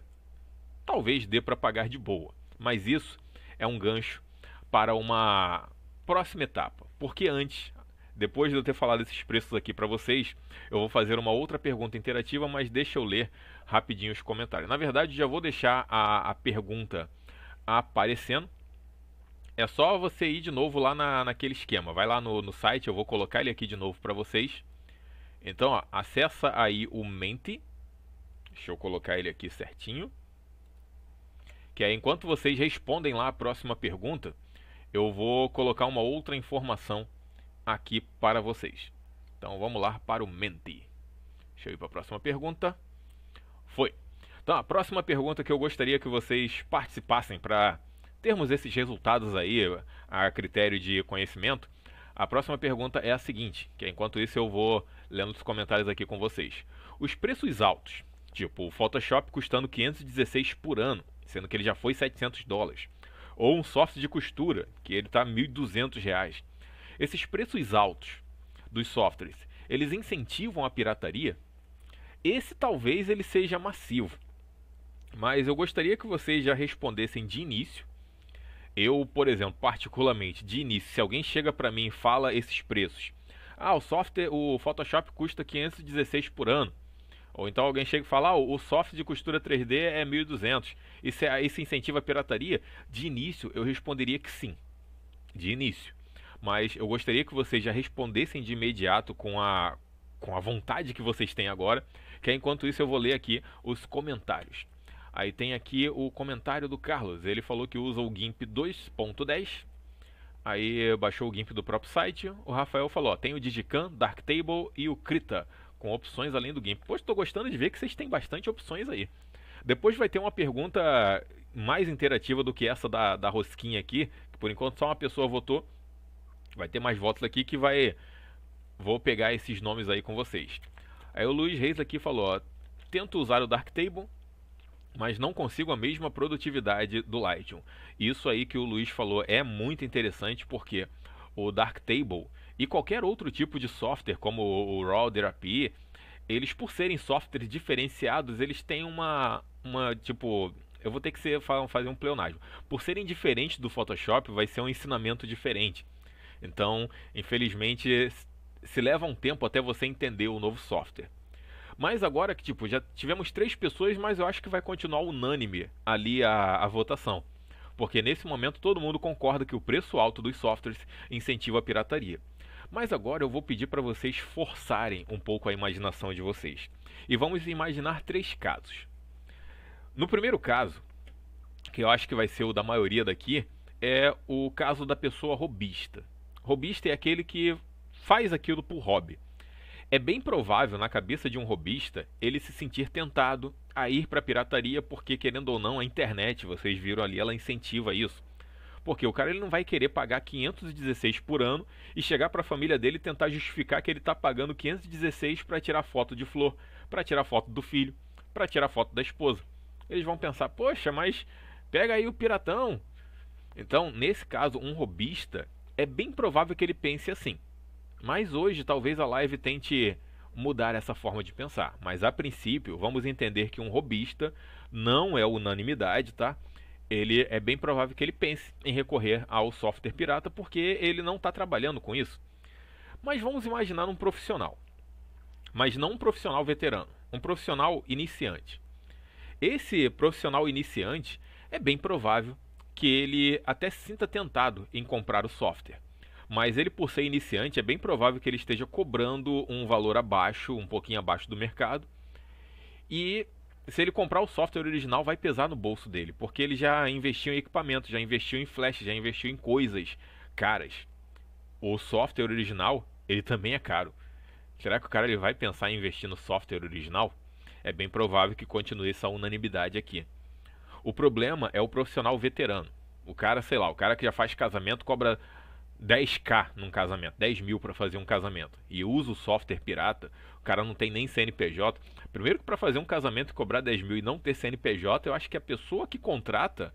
talvez dê para pagar de boa. Mas isso é um gancho para uma próxima etapa, porque antes, depois de eu ter falado esses preços aqui para vocês, eu vou fazer uma outra pergunta interativa, mas deixa eu ler rapidinho os comentários. Na verdade, já vou deixar a, a pergunta aparecendo. É só você ir de novo lá na, naquele esquema. Vai lá no, no site, eu vou colocar ele aqui de novo para vocês. Então, ó, acessa aí o Mente. Deixa eu colocar ele aqui certinho que é enquanto vocês respondem lá a próxima pergunta, eu vou colocar uma outra informação aqui para vocês. Então vamos lá para o Menti. Deixa eu ir para a próxima pergunta. Foi. Então a próxima pergunta que eu gostaria que vocês participassem para termos esses resultados aí a critério de conhecimento. A próxima pergunta é a seguinte, que é, enquanto isso eu vou lendo os comentários aqui com vocês. Os preços altos, tipo o Photoshop custando 516 por ano, sendo que ele já foi 700 dólares, ou um software de costura, que ele está 1.200 reais. Esses preços altos dos softwares, eles incentivam a pirataria? Esse talvez ele seja massivo, mas eu gostaria que vocês já respondessem de início. Eu, por exemplo, particularmente, de início, se alguém chega para mim e fala esses preços, ah, o software, o Photoshop custa 516 por ano. Ou então alguém chega e fala, ah, o software de costura 3D é 1.200. Isso, é, isso incentiva a pirataria? De início, eu responderia que sim. De início. Mas eu gostaria que vocês já respondessem de imediato com a, com a vontade que vocês têm agora. Que é enquanto isso eu vou ler aqui os comentários. Aí tem aqui o comentário do Carlos. Ele falou que usa o GIMP 2.10. Aí baixou o GIMP do próprio site. O Rafael falou: ó, tem o Digicam, Darktable e o Krita, com opções além do GIMP. Poxa, estou gostando de ver que vocês têm bastante opções aí. Depois vai ter uma pergunta mais interativa do que essa da, da rosquinha aqui, que por enquanto só uma pessoa votou. Vai ter mais votos aqui que vai. Vou pegar esses nomes aí com vocês. Aí o Luiz Reis aqui falou: ó, tento usar o Darktable, mas não consigo a mesma produtividade do Lightroom. Isso aí que o Luiz falou é muito interessante porque o Darktable e qualquer outro tipo de software, como o RAW Therapy, eles por serem softwares diferenciados, eles têm uma uma tipo eu vou ter que ser, fazer um pleonasmo. Por serem diferentes do Photoshop, vai ser um ensinamento diferente. Então, infelizmente, se leva um tempo até você entender o novo software. Mas agora que, tipo, já tivemos três pessoas, mas eu acho que vai continuar unânime ali a, a votação. Porque nesse momento todo mundo concorda que o preço alto dos softwares incentiva a pirataria. Mas agora eu vou pedir para vocês forçarem um pouco a imaginação de vocês. E vamos imaginar três casos. No primeiro caso, que eu acho que vai ser o da maioria daqui, é o caso da pessoa robista. Robista é aquele que faz aquilo por hobby. É bem provável, na cabeça de um robista, ele se sentir tentado a ir para a pirataria, porque, querendo ou não, a internet, vocês viram ali, ela incentiva isso. Porque o cara ele não vai querer pagar 516 por ano e chegar para a família dele tentar justificar que ele está pagando 516 para tirar foto de flor, para tirar foto do filho, para tirar foto da esposa. Eles vão pensar: "Poxa, mas pega aí o piratão". Então, nesse caso, um robista é bem provável que ele pense assim. Mas hoje talvez a live tente mudar essa forma de pensar. Mas a princípio, vamos entender que um robista não é unanimidade, tá? ele é bem provável que ele pense em recorrer ao software pirata porque ele não está trabalhando com isso. Mas vamos imaginar um profissional, mas não um profissional veterano, um profissional iniciante. Esse profissional iniciante é bem provável que ele até sinta tentado em comprar o software. Mas ele, por ser iniciante, é bem provável que ele esteja cobrando um valor abaixo, um pouquinho abaixo do mercado. E se ele comprar o software original, vai pesar no bolso dele, porque ele já investiu em equipamento, já investiu em flash, já investiu em coisas caras. O software original, ele também é caro. Será que o cara ele vai pensar em investir no software original? É bem provável que continue essa unanimidade aqui. O problema é o profissional veterano. O cara, sei lá, o cara que já faz casamento cobra 10k num casamento, 10 mil para fazer um casamento e usa o software pirata, o cara não tem nem CNPJ. Primeiro que para fazer um casamento e cobrar 10 mil e não ter CNPJ, eu acho que a pessoa que contrata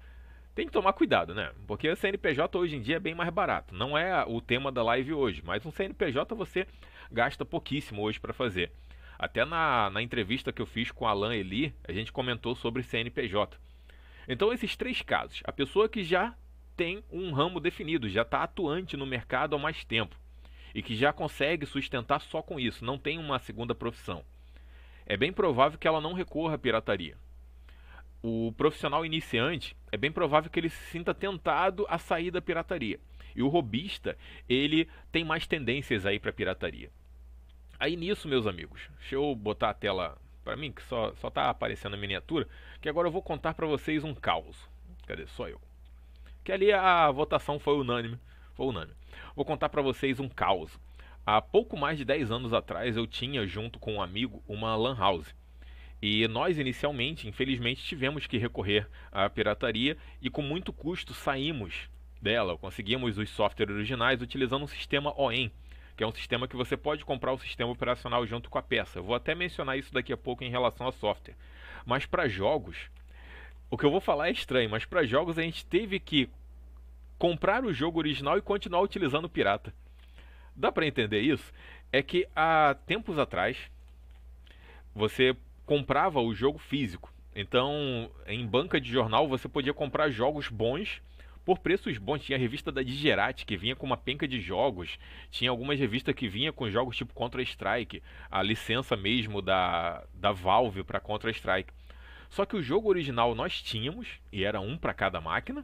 tem que tomar cuidado, né? Porque o CNPJ hoje em dia é bem mais barato. Não é o tema da live hoje, mas um CNPJ você gasta pouquíssimo hoje para fazer. Até na, na entrevista que eu fiz com Alan Eli, a gente comentou sobre CNPJ. Então, esses três casos: a pessoa que já tem um ramo definido, já está atuante no mercado há mais tempo, e que já consegue sustentar só com isso, não tem uma segunda profissão. É bem provável que ela não recorra à pirataria. O profissional iniciante é bem provável que ele se sinta tentado a sair da pirataria. E o robista, ele tem mais tendências aí para pirataria. Aí nisso, meus amigos, deixa eu botar a tela para mim, que só, só tá aparecendo a miniatura, que agora eu vou contar para vocês um caos. Cadê? Só eu. Que ali a votação foi unânime foi Vou contar para vocês um caos. Há pouco mais de 10 anos atrás eu tinha junto com um amigo uma lan house. E nós inicialmente, infelizmente, tivemos que recorrer à pirataria e com muito custo saímos dela. Conseguimos os softwares originais utilizando um sistema OEM, que é um sistema que você pode comprar o sistema operacional junto com a peça. Eu vou até mencionar isso daqui a pouco em relação a software. Mas para jogos, o que eu vou falar é estranho, mas para jogos a gente teve que comprar o jogo original e continuar utilizando o pirata. Dá para entender isso? É que há tempos atrás você comprava o jogo físico. Então, em banca de jornal você podia comprar jogos bons por preços bons. Tinha a revista da Digerati que vinha com uma penca de jogos. Tinha algumas revistas que vinha com jogos tipo Counter-Strike, a licença mesmo da, da Valve para Counter-Strike. Só que o jogo original nós tínhamos, e era um para cada máquina,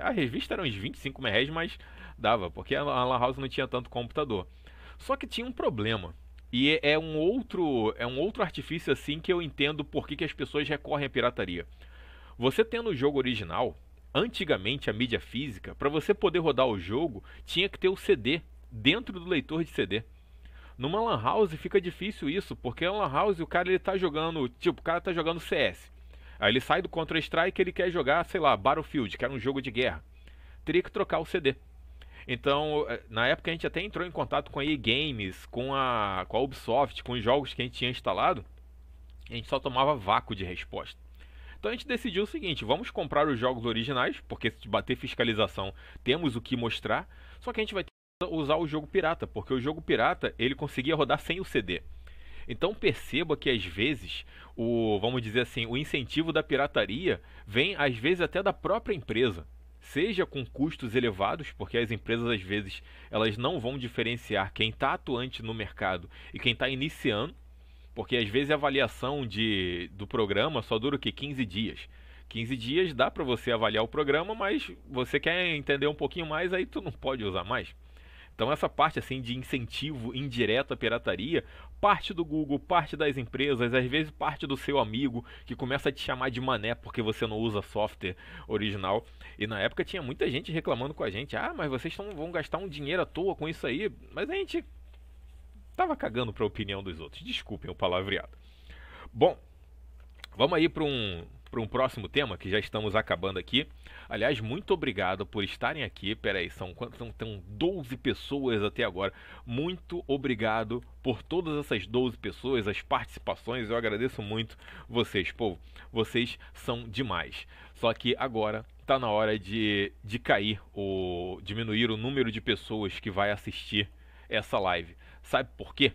a revista era uns 25 reais, mas dava, porque a Lan House não tinha tanto computador. Só que tinha um problema. E é, é um outro, é um outro artifício assim que eu entendo por que, que as pessoas recorrem à pirataria. Você tendo o jogo original, antigamente a mídia física, para você poder rodar o jogo, tinha que ter o CD dentro do leitor de CD. Numa lan house fica difícil isso, porque a lan house o cara ele tá jogando, tipo, o cara tá jogando CS. Aí ele sai do Counter-Strike e ele quer jogar, sei lá, Battlefield, que era um jogo de guerra. Teria que trocar o CD. Então, eh, na época a gente até entrou em contato com a EA Games, com a, com a Ubisoft, com os jogos que a gente tinha instalado. A gente só tomava vácuo de resposta. Então a gente decidiu o seguinte: vamos comprar os jogos originais, porque se bater fiscalização temos o que mostrar. Só que a gente vai usar o jogo pirata, porque o jogo pirata ele conseguia rodar sem o CD. Então perceba que às vezes o, vamos dizer assim, o incentivo da pirataria vem às vezes até da própria empresa. Seja com custos elevados, porque as empresas às vezes elas não vão diferenciar quem está atuante no mercado e quem está iniciando, porque às vezes a avaliação de, do programa só dura o que 15 dias. 15 dias dá para você avaliar o programa, mas você quer entender um pouquinho mais, aí tu não pode usar mais. Então essa parte assim de incentivo indireto à pirataria, parte do Google, parte das empresas, às vezes parte do seu amigo que começa a te chamar de mané porque você não usa software original. E na época tinha muita gente reclamando com a gente: "Ah, mas vocês tão, vão gastar um dinheiro à toa com isso aí". Mas a gente tava cagando para a opinião dos outros. Desculpem o palavreado. Bom, vamos aí para um para um próximo tema que já estamos acabando aqui. Aliás, muito obrigado por estarem aqui. Peraí, são, são, são 12 pessoas até agora. Muito obrigado por todas essas 12 pessoas, as participações. Eu agradeço muito vocês, povo. Vocês são demais. Só que agora tá na hora de, de cair ou diminuir o número de pessoas que vai assistir essa live. Sabe por quê?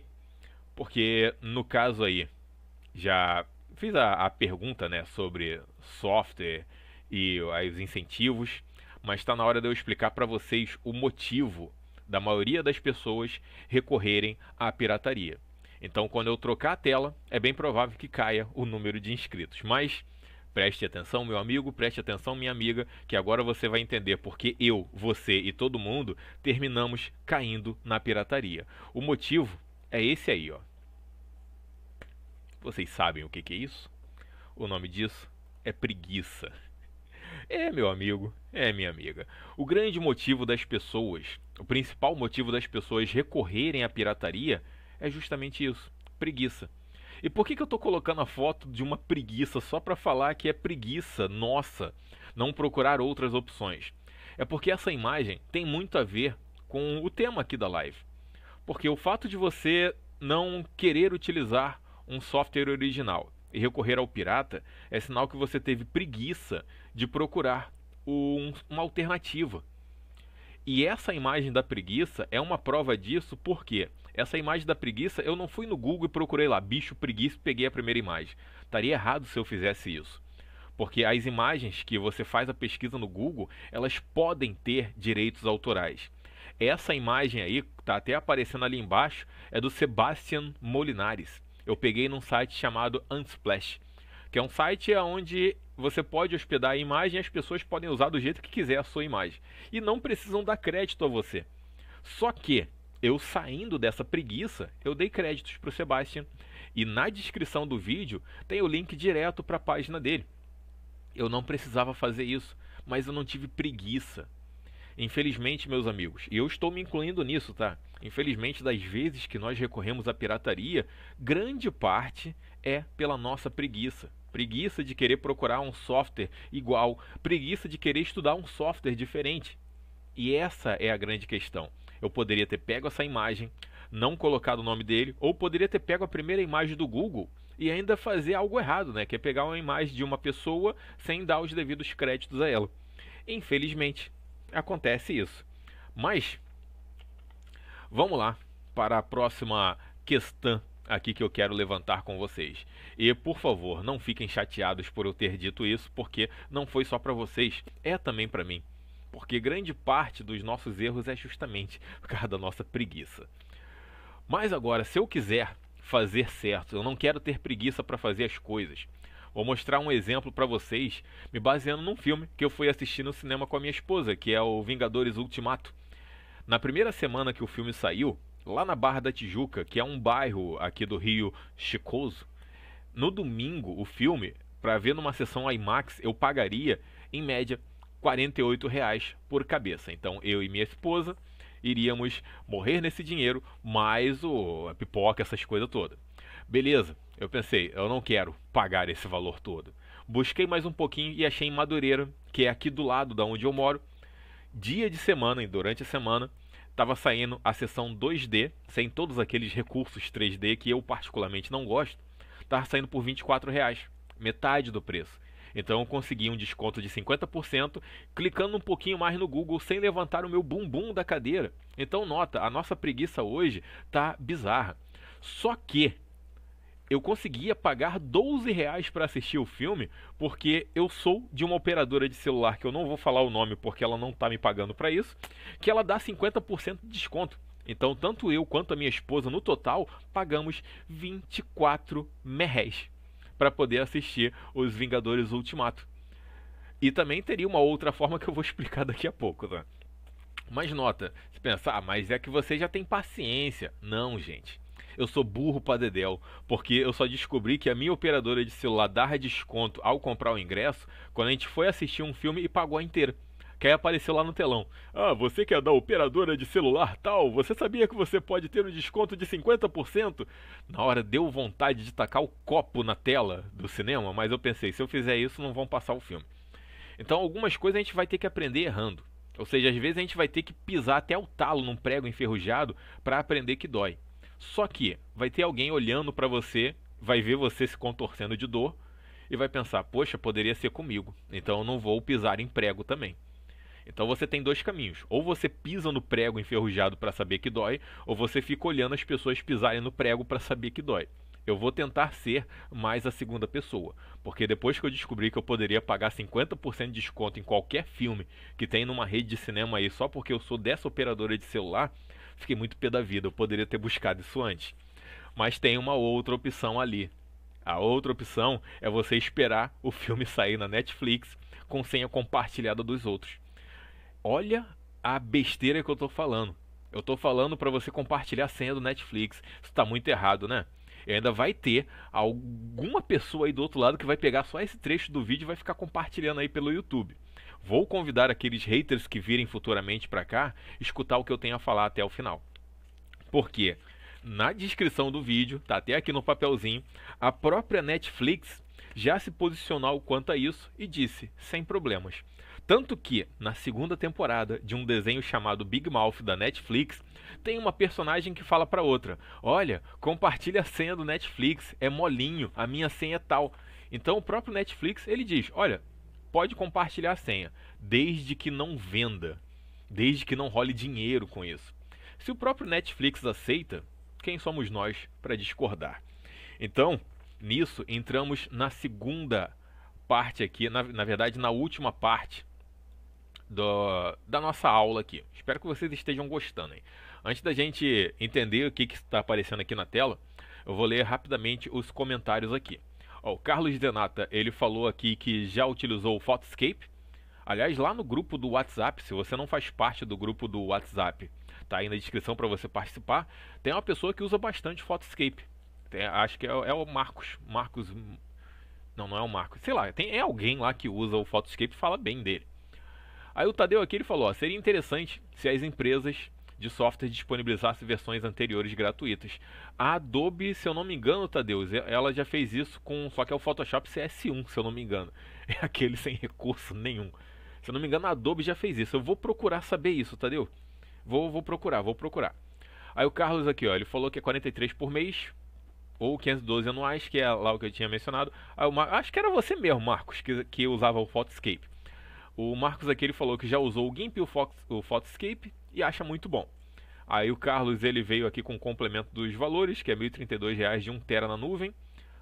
Porque no caso aí, já fiz a, a pergunta, né, sobre software e os incentivos, mas está na hora de eu explicar para vocês o motivo da maioria das pessoas recorrerem à pirataria. Então, quando eu trocar a tela, é bem provável que caia o número de inscritos. Mas preste atenção, meu amigo, preste atenção, minha amiga, que agora você vai entender porque eu, você e todo mundo terminamos caindo na pirataria. O motivo é esse aí, ó. Vocês sabem o que, que é isso? O nome disso é preguiça. É, meu amigo, é, minha amiga. O grande motivo das pessoas, o principal motivo das pessoas recorrerem à pirataria é justamente isso: preguiça. E por que, que eu estou colocando a foto de uma preguiça só para falar que é preguiça nossa não procurar outras opções? É porque essa imagem tem muito a ver com o tema aqui da live. Porque o fato de você não querer utilizar um software original e recorrer ao pirata é sinal que você teve preguiça de procurar um, uma alternativa. E essa imagem da preguiça é uma prova disso, porque essa imagem da preguiça eu não fui no Google e procurei lá bicho preguiça peguei a primeira imagem. Estaria errado se eu fizesse isso. Porque as imagens que você faz a pesquisa no Google, elas podem ter direitos autorais. Essa imagem aí, tá até aparecendo ali embaixo, é do Sebastian Molinares. Eu peguei num site chamado Unsplash, que é um site onde você pode hospedar a imagem e as pessoas podem usar do jeito que quiser a sua imagem. E não precisam dar crédito a você. Só que eu saindo dessa preguiça, eu dei créditos para o Sebastian e na descrição do vídeo tem o link direto para a página dele. Eu não precisava fazer isso, mas eu não tive preguiça. Infelizmente, meus amigos, e eu estou me incluindo nisso, tá? Infelizmente, das vezes que nós recorremos à pirataria, grande parte é pela nossa preguiça preguiça de querer procurar um software igual, preguiça de querer estudar um software diferente. E essa é a grande questão. Eu poderia ter pego essa imagem, não colocado o nome dele, ou poderia ter pego a primeira imagem do Google e ainda fazer algo errado, né? Que é pegar uma imagem de uma pessoa sem dar os devidos créditos a ela. Infelizmente, acontece isso. Mas vamos lá para a próxima questão aqui que eu quero levantar com vocês. E, por favor, não fiquem chateados por eu ter dito isso, porque não foi só para vocês, é também para mim. Porque grande parte dos nossos erros é justamente por causa da nossa preguiça. Mas agora, se eu quiser fazer certo, eu não quero ter preguiça para fazer as coisas. Vou mostrar um exemplo para vocês, me baseando num filme que eu fui assistir no cinema com a minha esposa, que é o Vingadores Ultimato. Na primeira semana que o filme saiu, lá na Barra da Tijuca, que é um bairro aqui do Rio Chicoso. No domingo, o filme, para ver numa sessão IMAX, eu pagaria, em média, R$ reais por cabeça. Então, eu e minha esposa iríamos morrer nesse dinheiro, mais o, a pipoca, essas coisas todas. Beleza, eu pensei, eu não quero pagar esse valor todo. Busquei mais um pouquinho e achei em Madureira, que é aqui do lado da onde eu moro. Dia de semana e durante a semana, estava saindo a seção 2D, sem todos aqueles recursos 3D que eu particularmente não gosto, estava saindo por 24 reais, metade do preço. Então eu consegui um desconto de 50%, clicando um pouquinho mais no Google sem levantar o meu bumbum da cadeira. Então nota, a nossa preguiça hoje tá bizarra. Só que eu conseguia pagar 12 reais para assistir o filme, porque eu sou de uma operadora de celular que eu não vou falar o nome porque ela não está me pagando para isso, que ela dá 50% de desconto. Então, tanto eu quanto a minha esposa, no total, pagamos 24 merréis para poder assistir Os Vingadores Ultimato. E também teria uma outra forma que eu vou <laughs> explicar daqui a pouco, tá? Mas nota, se pensar, ah, mas é que você já tem paciência. Não, gente eu sou burro pra dedéu, porque eu só descobri que a minha operadora de celular dava desconto ao comprar o ingresso quando a gente foi assistir um filme e pagou a inteira. Que aí apareceu lá no telão. Ah, você que é da operadora de celular tal, você sabia que você pode ter um desconto de 50%? Na hora deu vontade de tacar o copo na tela do cinema, mas eu pensei, se eu fizer isso não vão passar o filme. Então algumas coisas a gente vai ter que aprender errando. Ou seja, às vezes a gente vai ter que pisar até o talo num prego enferrujado para aprender que dói. Só que vai ter alguém olhando para você, vai ver você se contorcendo de dor e vai pensar: poxa, poderia ser comigo, então eu não vou pisar em prego também. Então você tem dois caminhos: ou você pisa no prego enferrujado para saber que dói, ou você fica olhando as pessoas pisarem no prego para saber que dói. Eu vou tentar ser mais a segunda pessoa, porque depois que eu descobri que eu poderia pagar 50% de desconto em qualquer filme que tem numa rede de cinema aí só porque eu sou dessa operadora de celular, Fiquei muito pé da vida, eu poderia ter buscado isso antes. Mas tem uma outra opção ali. A outra opção é você esperar o filme <laughs> sair na Netflix com senha compartilhada dos outros. Olha a besteira que eu tô falando. Eu tô falando para você compartilhar a senha do Netflix. Isso tá muito errado, né? E ainda vai ter alguma pessoa aí do outro lado que vai pegar só esse trecho do vídeo e vai ficar compartilhando aí pelo YouTube. Vou convidar aqueles haters que virem futuramente para cá escutar o que eu tenho a falar até o final. Por quê? Na descrição do vídeo, tá até aqui no papelzinho, a própria Netflix já se posicionou quanto a isso e disse: sem problemas. Tanto que, na segunda temporada de um desenho chamado Big Mouth da Netflix, tem uma personagem que fala para outra: Olha, compartilha a senha do Netflix, é molinho, a minha senha é tal. Então o próprio Netflix ele diz: Olha, pode compartilhar a senha, desde que não venda, desde que não role dinheiro com isso. Se o próprio Netflix aceita, quem somos nós para discordar? Então, nisso entramos na segunda parte aqui, na, na verdade, na última parte do, da nossa aula aqui. Espero que vocês estejam gostando. Hein? Antes da gente entender o que está aparecendo aqui na tela, eu vou ler rapidamente os comentários aqui o Carlos Denata, ele falou aqui que já utilizou o Photoscape. Aliás, lá no grupo do WhatsApp, se você não faz parte do grupo do WhatsApp, tá aí na descrição para você participar, tem uma pessoa que usa bastante Photoscape. Tem, acho que é, é, o Marcos. Marcos. Não, não é o Marcos. Sei lá, tem, é alguém lá que usa o Photoscape e fala bem dele. Aí o Tadeu aqui ele falou: ó, seria interessante se as empresas de software disponibilizasse versões anteriores gratuitas. A Adobe, se eu não me engano, Tadeus, ela já fez isso com. Só que é o Photoshop CS1, se eu não me engano. <laughs> É aquele sem recurso nenhum. Se eu não me engano, a Adobe já fez isso. Eu vou procurar saber isso, Tadeu. Vou, vou procurar, vou procurar. Aí o Carlos aqui, ó, ele falou que é 43 por mês, ou 512 anuais, que é lá o que eu tinha mencionado. acho que era você mesmo, Marcos, que, que usava o Photoscape. O Marcos aqui ele falou que já usou o GIMP e o, Fox, o Photoscape, e acha muito bom. Aí o Carlos ele veio aqui com o complemento dos valores, que é R$ 1.032 de 1 tera na nuvem.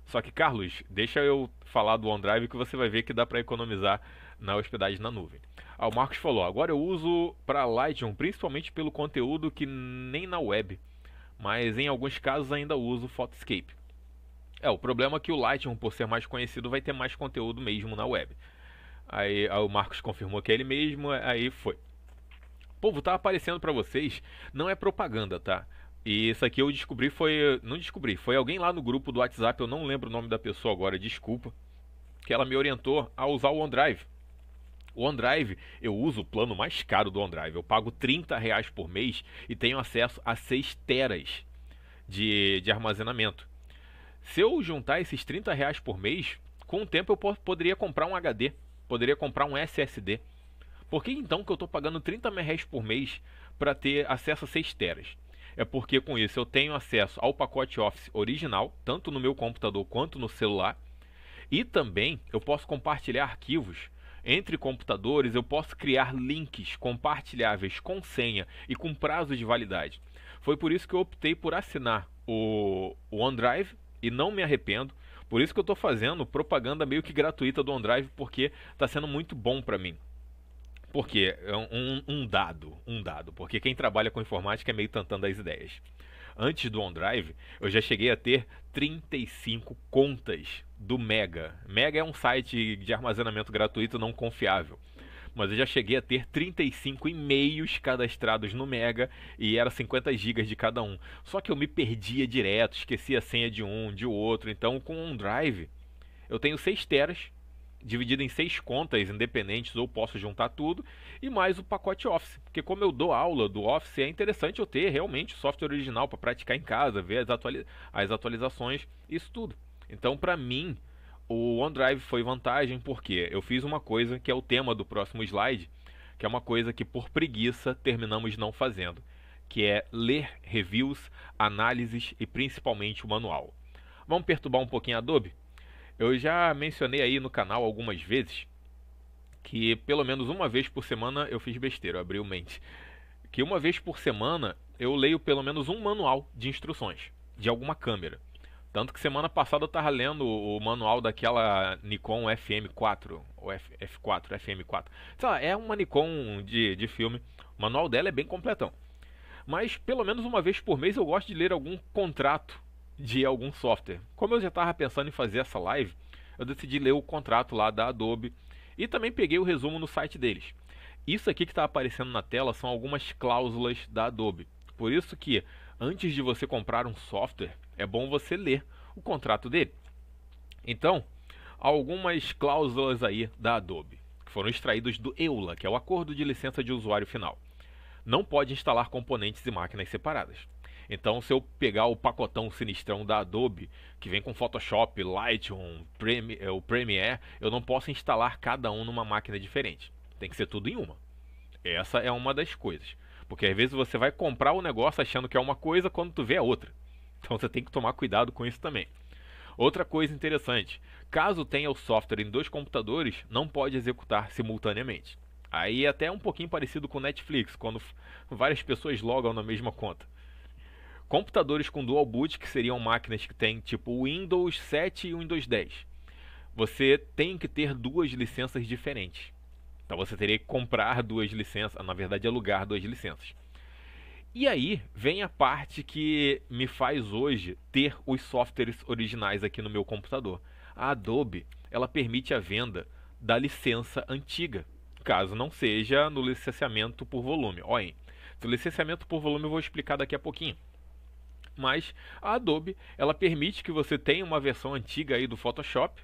Só que, Carlos, deixa eu falar do OneDrive que você vai ver que dá para economizar na hospedagem na nuvem. Ah, o Marcos falou, agora eu uso para Lightroom, principalmente pelo conteúdo que nem na web, mas em alguns casos ainda uso Photoscape. É, o problema é que o Lightroom, por ser mais conhecido, vai ter mais conteúdo mesmo na web. Aí, aí o Marcos confirmou que é ele mesmo, aí foi. Povo, tá aparecendo para vocês, não é propaganda, tá? E isso aqui eu descobri foi. Não descobri, foi alguém lá no grupo do WhatsApp, eu não lembro o nome da pessoa agora, desculpa. Que ela me orientou a usar o OneDrive. O OneDrive, eu uso o plano mais caro do OneDrive. Eu pago 30 reais por mês e tenho acesso a 6 teras de, de armazenamento. Se eu juntar esses 30 reais por mês, com o tempo eu poderia comprar um HD, poderia comprar um SSD. Por que então que eu estou pagando 30 mil reais por mês para ter acesso a 6 teras? É porque com isso eu tenho acesso ao pacote Office original, tanto no meu computador quanto no celular, e também eu posso compartilhar arquivos entre computadores, eu posso criar links compartilháveis com senha e com prazo de validade. Foi por isso que eu optei por assinar o OneDrive e não me arrependo. Por isso que eu estou fazendo propaganda meio que gratuita do OneDrive, porque está sendo muito bom para mim. Porque é um, um dado, um dado, porque quem trabalha com informática é meio tentando as ideias. Antes do OneDrive, eu já cheguei a ter 35 contas do Mega. Mega é um site de armazenamento gratuito não confiável mas eu já cheguei a ter 35 e-mails cadastrados no Mega e era 50 gigas de cada um. Só que eu me perdia direto, esquecia a senha de um, de outro. Então, com o drive, eu tenho 6 teras dividido em seis contas independentes ou posso juntar tudo, e mais o pacote Office, porque como eu dou aula do Office, é interessante eu ter realmente o software original para praticar em casa, ver as, atualiza as atualizações, isso tudo. Então, para mim, o OneDrive foi vantagem porque eu fiz uma coisa que é o tema do próximo slide, que é uma coisa que por preguiça terminamos não fazendo, que é ler reviews, análises e principalmente o manual. Vamos perturbar um pouquinho a Adobe? Eu já mencionei aí no canal algumas vezes que pelo menos uma vez por semana eu fiz besteira, abriu abri o mente. Que uma vez por semana eu leio pelo menos um manual de instruções de alguma câmera. Tanto que semana passada eu tava lendo o manual daquela Nikon FM4, ou F, F4, FM4. Sei lá, é uma Nikon de, de filme. O manual dela é bem completão. Mas pelo menos uma vez por mês eu gosto de ler algum contrato de algum software. Como eu já estava pensando em fazer essa live, eu decidi ler o contrato lá da Adobe e também peguei o resumo no site deles. Isso aqui que está aparecendo na tela são algumas cláusulas da Adobe. Por isso que antes de você comprar um software, é bom você ler o contrato dele. Então, algumas cláusulas aí da Adobe, que foram extraídas do EULA, que é o Acordo de Licença de Usuário Final. Não pode instalar componentes e máquinas separadas. Então, se eu pegar o pacotão sinistrão da Adobe, que vem com Photoshop, Lightroom, Premi é, o Premiere, eu não posso instalar cada um numa máquina diferente. Tem que ser tudo em uma. Essa é uma das coisas. Porque às vezes você vai comprar o um negócio achando que é uma coisa, quando tu vê a é outra. <laughs> Então você tem que tomar cuidado com isso também. Outra coisa interessante, caso tenha o software em dois computadores, não pode executar simultaneamente. Aí é até é um pouquinho parecido com o Netflix, quando várias pessoas logam na mesma conta computadores com dual boot, que seriam máquinas que têm tipo Windows 7 e Windows 10, você tem que ter duas licenças diferentes. Então você teria que comprar duas licenças, na verdade alugar duas licenças. E aí vem a parte que me faz hoje ter os softwares originais aqui no meu computador. A Adobe, ela permite a venda da licença antiga, caso não seja no licenciamento por volume. Olhem, o licenciamento por volume eu vou explicar daqui a pouquinho. Mas a Adobe, ela permite que você tenha uma versão antiga aí do Photoshop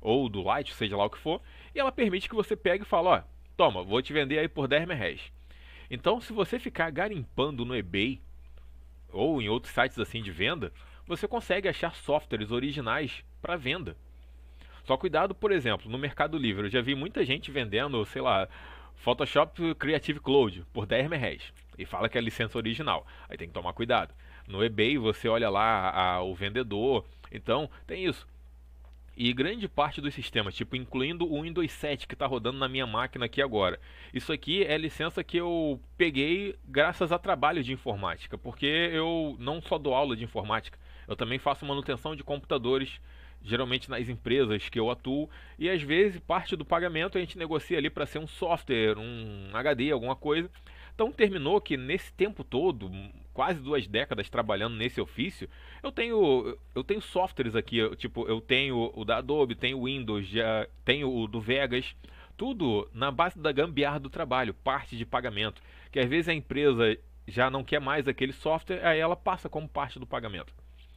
ou do Light, seja lá o que for, e ela permite que você pegue e fale, ó, toma, vou te vender aí por 10 reais. Então, se você ficar garimpando no eBay ou em outros sites assim de venda, você consegue achar softwares originais para venda. Só cuidado, por exemplo, no Mercado Livre, eu já vi muita gente vendendo, sei lá, Photoshop Creative Cloud por 10 reais e fala que é licença original. Aí tem que tomar cuidado no eBay você olha lá a, o vendedor. Então, tem isso. E grande parte dos sistemas, tipo incluindo o Windows 7 que está rodando na minha máquina aqui agora. Isso aqui é licença que eu peguei graças a trabalho de informática, porque eu não só dou aula de informática, eu também faço manutenção de computadores, geralmente nas empresas que eu atuo, e às vezes parte do pagamento a gente negocia ali para ser um software, um HD, alguma coisa. Então terminou que nesse tempo todo, quase duas décadas trabalhando nesse ofício, eu tenho eu tenho softwares aqui, eu, tipo, eu tenho o da Adobe, tenho o Windows, já, tenho o do Vegas, tudo na base da gambiarra do trabalho, parte de pagamento, que às vezes a empresa já não quer mais aquele software, aí ela passa como parte do pagamento.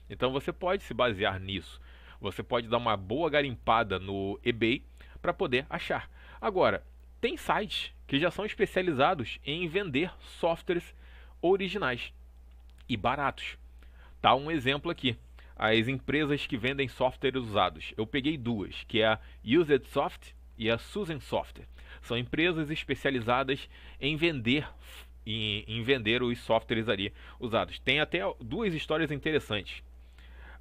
Então você pode se basear nisso. Você pode dar uma boa garimpada no eBay para poder achar. Agora, tem sites que já são especializados em vender softwares originais e baratos. Tá um exemplo aqui. As empresas que vendem softwares usados. Eu peguei duas, que é a Used Soft e a Susan Software. São empresas especializadas em vender em, em vender os softwares ali usados. Tem até duas histórias interessantes.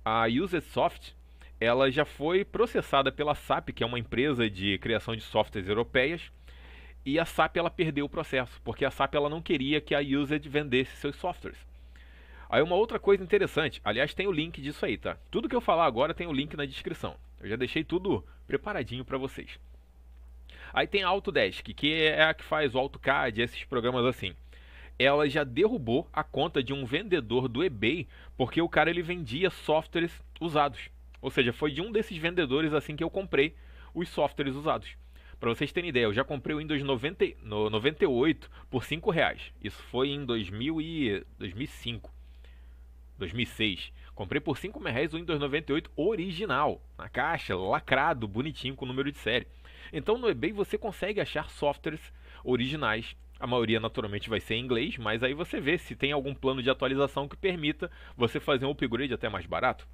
A Used Soft, ela já foi processada pela SAP, que é uma empresa de criação de softwares europeias, e a SAP ela perdeu o processo, porque a SAP ela não queria que a Used vendesse seus softwares. Aí uma outra coisa interessante, aliás, tem o link disso aí, tá? Tudo que eu falar agora tem o link na descrição. Eu já deixei tudo preparadinho para vocês. Aí tem a Autodesk, que é a que faz o AutoCAD, esses programas assim. Ela já derrubou a conta de um vendedor do eBay, porque o cara ele vendia softwares usados. Ou seja, foi de um desses vendedores assim que eu comprei os softwares usados. Para vocês terem ideia, eu já comprei o Windows 90, no, 98 por 5 reais. Isso foi em 2000 e, 2005. 2006. Comprei por 5 reais o Windows 98 original, na caixa, lacrado, bonitinho, com número de série. Então no eBay você consegue achar softwares originais. A maioria naturalmente vai ser em inglês, mas aí você vê se tem algum plano de atualização que permita você fazer um upgrade até mais barato.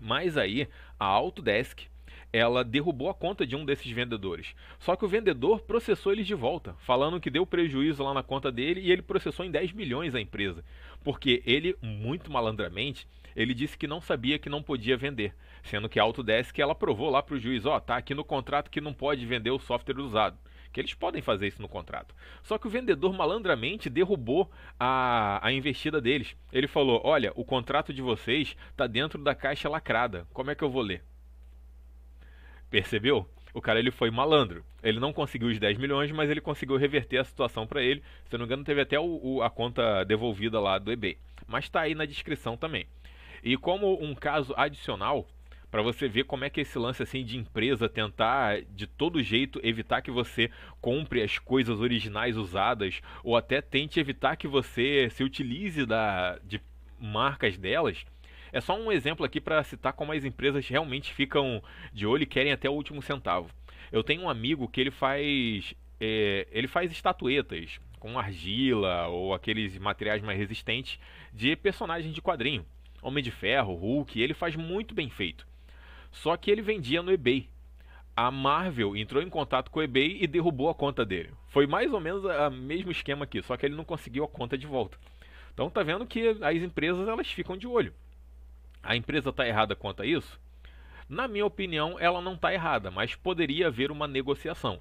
Mas aí a Autodesk ela derrubou a conta de um desses vendedores. Só que o vendedor processou eles de volta, falando que deu prejuízo lá na conta dele e ele processou em 10 milhões a empresa, porque ele muito malandramente ele disse que não sabia que não podia vender, sendo que a Autodesk ela provou lá para o juiz, ó, oh, tá aqui no contrato que não pode vender o software usado que eles podem fazer isso no contrato. Só que o vendedor malandramente derrubou a, a investida deles. Ele falou: Olha, o contrato de vocês está dentro da caixa lacrada, como é que eu vou ler? Percebeu? O cara ele foi malandro. Ele não conseguiu os 10 milhões, mas ele conseguiu reverter a situação para ele. Se eu não me engano, teve até o, o, a conta devolvida lá do eBay. Mas tá aí na descrição também. E como um caso adicional, para você ver como é que é esse lance assim de empresa tentar de todo jeito evitar que você compre as coisas originais usadas ou até tente evitar que você se utilize da de marcas delas é só um exemplo aqui para citar como as empresas realmente ficam de olho e querem até o último centavo. Eu tenho um amigo que ele faz é, ele faz estatuetas com argila ou aqueles materiais mais resistentes de personagens de quadrinho. Homem de Ferro, Hulk, ele faz muito bem feito. Só que ele vendia no eBay. A Marvel entrou em contato com o eBay e derrubou a conta dele. Foi mais ou menos o mesmo esquema aqui, só que ele não conseguiu a conta de volta. Então tá vendo que as empresas elas ficam de olho a empresa está errada quanto a isso? Na minha opinião, ela não está errada, mas poderia haver uma negociação.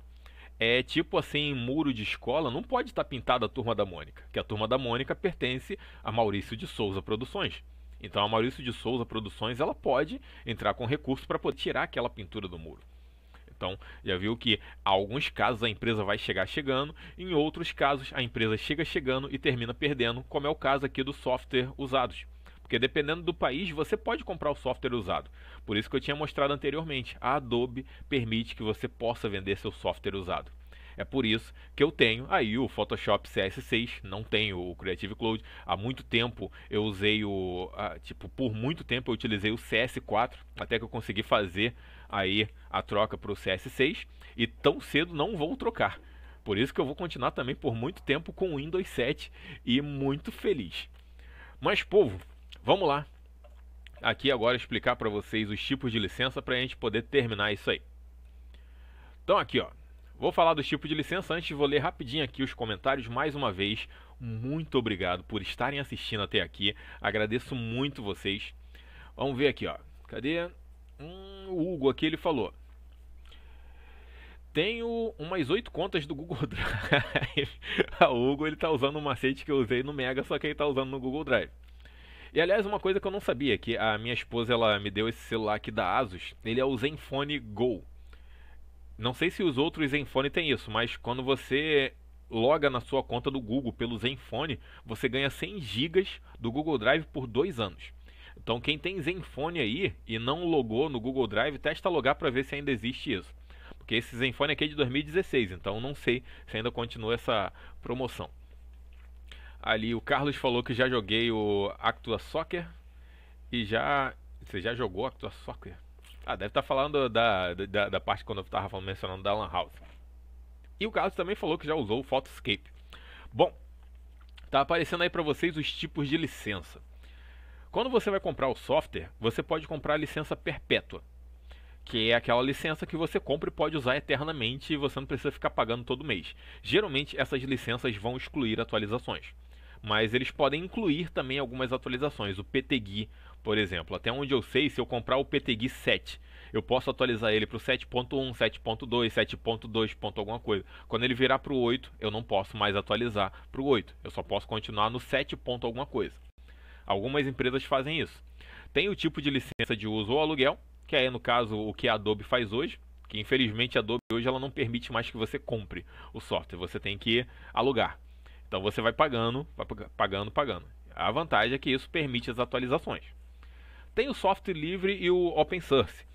É tipo assim, muro de escola, não pode estar tá pintada a Turma da Mônica, que a Turma da Mônica pertence a Maurício de Souza Produções. Então a Maurício de Souza Produções, ela pode entrar com recurso para poder tirar aquela pintura do muro. Então, já viu que alguns casos a empresa vai chegar chegando, em outros casos a empresa chega chegando e termina perdendo, como é o caso aqui do software usados. Porque dependendo do país, você pode comprar o software usado. Por isso que eu tinha mostrado anteriormente, a Adobe permite que você possa vender seu software usado. É por isso que eu tenho aí o Photoshop CS6, não tenho o Creative Cloud. Há muito tempo eu usei o. Ah, tipo, por muito tempo eu utilizei o CS4, até que eu consegui fazer aí a troca para o CS6. E tão cedo não vou trocar. Por isso que eu vou continuar também por muito tempo com o Windows 7 e muito feliz. Mas, povo, Vamos lá. Aqui agora explicar para vocês os tipos de licença para a gente poder terminar isso aí. Então aqui, ó. Vou falar dos tipos de licença antes, vou ler rapidinho aqui os comentários mais uma vez. Muito obrigado por estarem assistindo até aqui. Agradeço muito vocês. Vamos ver aqui, ó. Cadê? Hum, o Hugo aqui ele falou. Tenho umas oito contas do Google Drive. <laughs> o Hugo ele tá usando o um macete que eu usei no Mega, só que ele tá usando no Google Drive. E aliás, uma coisa que eu não sabia, que a minha esposa ela me deu esse celular aqui da Asus, ele é o Zenfone Go. Não sei se os outros Zenfone têm isso, mas quando você loga na sua conta do Google pelo Zenfone, você ganha 100 GB do Google Drive por dois anos. Então quem tem Zenfone aí e não logou no Google Drive, testa logar para ver se ainda existe isso. Porque esse Zenfone aqui é de 2016, então não sei se ainda continua essa promoção ali o Carlos falou que já joguei o Actua Soccer e já. Você já jogou Actua Soccer? Ah, deve estar tá falando da, da, da parte quando eu estava mencionando da Lan House. E o Carlos também falou que já usou o Photoscape. Bom, tá aparecendo aí para vocês os tipos de licença. Quando você vai comprar o software, você pode comprar a licença perpétua, que é aquela licença que você compra e pode usar eternamente e você não precisa ficar pagando todo mês. Geralmente essas licenças vão excluir atualizações mas eles podem incluir também algumas atualizações. O PTGui, por exemplo, até onde eu sei, se eu comprar o PTGui 7, eu posso atualizar ele para o 7.1, 7.2, 7.2, alguma coisa. Quando ele virar para o 8, eu não posso mais atualizar para o 8. Eu só posso continuar no 7. alguma coisa. Algumas empresas fazem isso. Tem o tipo de licença de uso ou aluguel, que é no caso o que a Adobe faz hoje, que infelizmente a Adobe hoje ela não permite mais que você compre o software, você tem que alugar. Então você vai pagando, vai pagando, pagando. A vantagem é que isso permite as atualizações. Tem o software livre e o open source.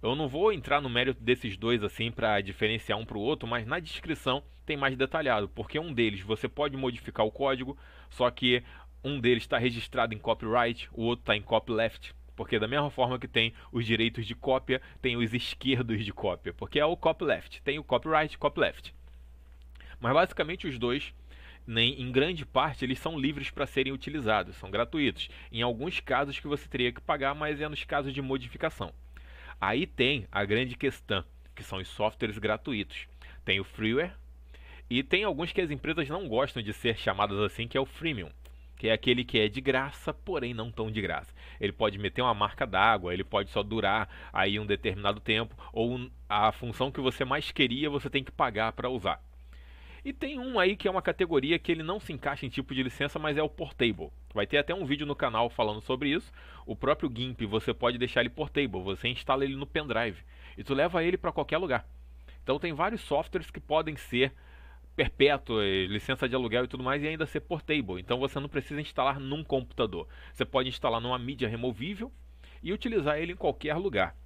Eu não vou entrar no mérito desses dois assim para diferenciar um para o outro, mas na descrição tem mais detalhado, porque um deles você pode modificar o código, só que um deles está registrado em copyright, o outro está em copyleft, porque da mesma forma que tem os direitos de cópia, tem os esquerdos de cópia, porque é o copyleft, tem o copyright, copyleft. Mas basicamente os dois nem, em grande parte, eles são livres para serem utilizados, são gratuitos. Em alguns casos que você teria que pagar, mas é nos casos de modificação. Aí tem a grande questão, que são os softwares gratuitos. Tem o freeware e tem alguns que as empresas não gostam de ser chamadas assim, que é o freemium que é aquele que é de graça, porém não tão de graça. Ele pode meter uma marca d'água, ele pode só durar aí um determinado tempo, ou a função que você mais queria você tem que pagar para usar. E tem um aí que é uma categoria que ele não se encaixa em tipo de licença, mas é o portable. Vai ter até um vídeo no canal falando sobre isso. O próprio GIMP, você pode deixar ele portable, você instala ele no pendrive e tu leva ele para qualquer lugar. Então tem vários softwares que podem ser perpétuo, eh, licença de aluguel e tudo mais, e ainda ser portable. Então você não precisa instalar num computador. Você pode instalar numa mídia removível e utilizar ele em qualquer lugar.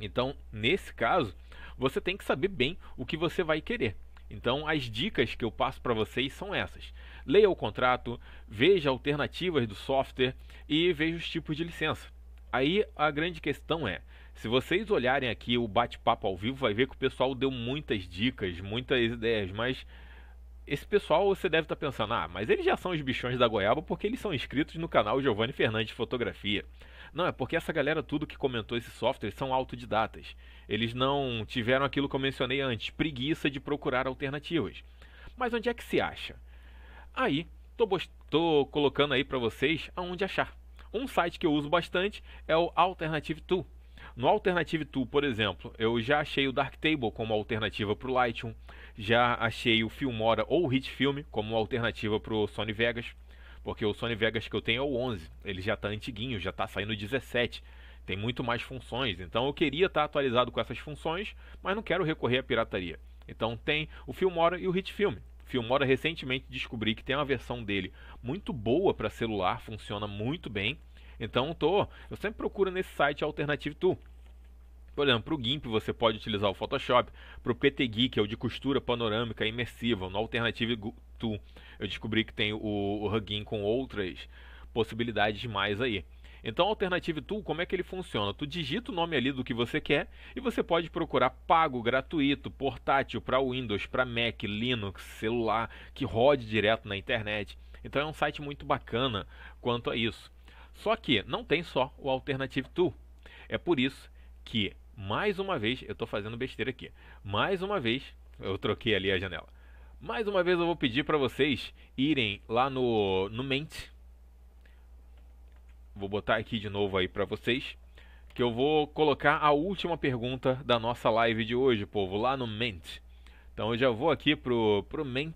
Então, nesse caso, você tem que saber bem o que você vai querer. Então, as dicas que eu passo para vocês são essas. Leia o contrato, veja alternativas do software e veja os tipos de licença. Aí a grande questão é: se vocês olharem aqui o bate-papo ao vivo, vai ver que o pessoal deu muitas dicas, muitas ideias, mas esse pessoal você deve estar tá pensando: ah, mas eles já são os bichões da goiaba porque eles são inscritos no canal Giovanni Fernandes Fotografia. Não, é porque essa galera, tudo que comentou esse software, são autodidatas. Eles não tiveram aquilo que eu mencionei antes, preguiça de procurar alternativas. Mas onde é que se acha? Aí, tô, tô colocando aí para vocês aonde achar. Um site que eu uso bastante é o Alternative Tool. No Alternative Tool, por exemplo, eu já achei o Darktable como alternativa para o Lightroom, já achei o Filmora ou o HitFilm como alternativa para o Sony Vegas, porque o Sony Vegas que eu tenho é o 11, ele já está antiguinho, já está saindo 17 tem muito mais funções. Então eu queria estar atualizado com essas funções, mas não quero recorrer à pirataria. Então tem o Filmora e o HitFilm. Filmora recentemente descobri que tem uma versão dele muito boa para celular, funciona muito bem. Então tô, eu sempre procuro nesse site Alternative Tool. Por exemplo, para o GIMP você pode utilizar o Photoshop, para o PTGui, que é o de costura panorâmica imersiva, no Alternative Tool eu descobri que tem o, o Hugin com outras possibilidades mais aí. Então, o Alternative Tool, como é que ele funciona? Tu digita o nome ali do que você quer e você pode procurar pago, gratuito, portátil para Windows, para Mac, Linux, celular, que rode direto na internet. Então, é um site muito bacana quanto a isso. Só que não tem só o Alternative Tool. É por isso que, mais uma vez, eu estou fazendo besteira aqui. Mais uma vez, eu troquei ali a janela. Mais uma vez eu vou pedir para vocês irem lá no, no Mente, Vou botar aqui de novo aí para vocês que eu vou colocar a última pergunta da nossa live de hoje, povo, lá no Ment. Então eu já vou aqui pro pro Ment,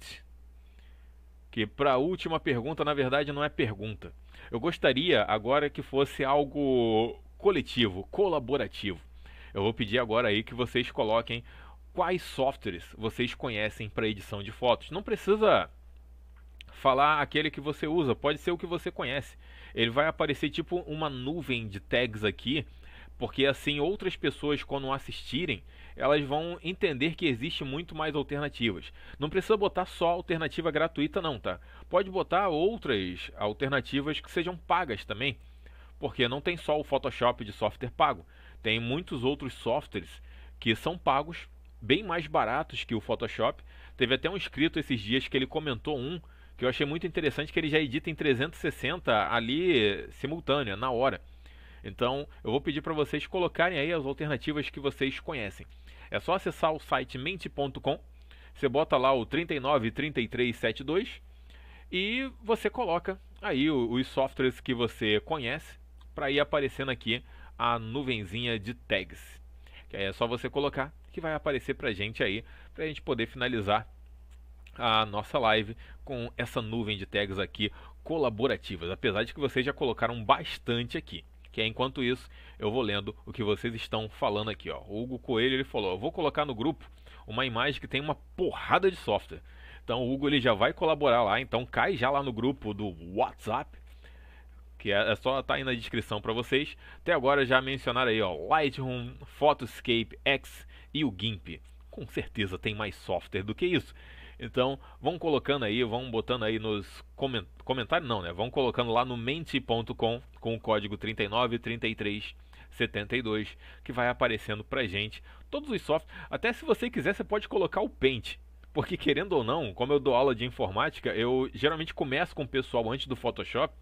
que para a última pergunta, na verdade, não é pergunta. Eu gostaria agora que fosse algo coletivo, colaborativo. Eu vou pedir agora aí que vocês coloquem quais softwares vocês conhecem para edição de fotos. Não precisa falar aquele que você usa, pode ser o que você conhece ele vai aparecer tipo uma nuvem de tags aqui, porque assim outras pessoas quando assistirem, elas vão entender que existe muito mais alternativas. Não precisa botar só alternativa gratuita não, tá? Pode botar outras alternativas que sejam pagas também, porque não tem só o Photoshop de software pago, tem muitos outros softwares que são pagos bem mais baratos que o Photoshop. Teve até um inscrito esses dias que ele comentou um que eu achei muito interessante que ele já edita em 360 ali simultânea, na hora. Então, eu vou pedir para vocês colocarem aí as alternativas que vocês conhecem. É só acessar o site mente.com, você bota lá o 393372 e você coloca aí os softwares que você conhece para ir aparecendo aqui a nuvenzinha de tags. Que é só você colocar que vai aparecer para a gente aí, para a gente poder finalizar a nossa live com essa nuvem de tags aqui colaborativas, apesar de que vocês já colocaram bastante aqui. Que é, enquanto isso, eu vou lendo o que vocês estão falando aqui. Ó. O Hugo Coelho ele falou: eu vou colocar no grupo uma imagem que tem uma porrada de software. Então o Hugo ele já vai colaborar lá, então cai já lá no grupo do WhatsApp que é, é só tá aí na descrição para vocês. Até agora já mencionaram aí, ó, Lightroom, Photoscape X e o GIMP. Com certeza tem mais software do que isso. Então, vão colocando aí, vão botando aí nos coment... comentários, não, né? Vão colocando lá no mente.com com o código 393372 que vai aparecendo pra gente. Todos os softwares, até se você quiser, você pode colocar o Paint. Porque querendo ou não, como eu dou aula de informática, eu geralmente começo com o pessoal antes do Photoshop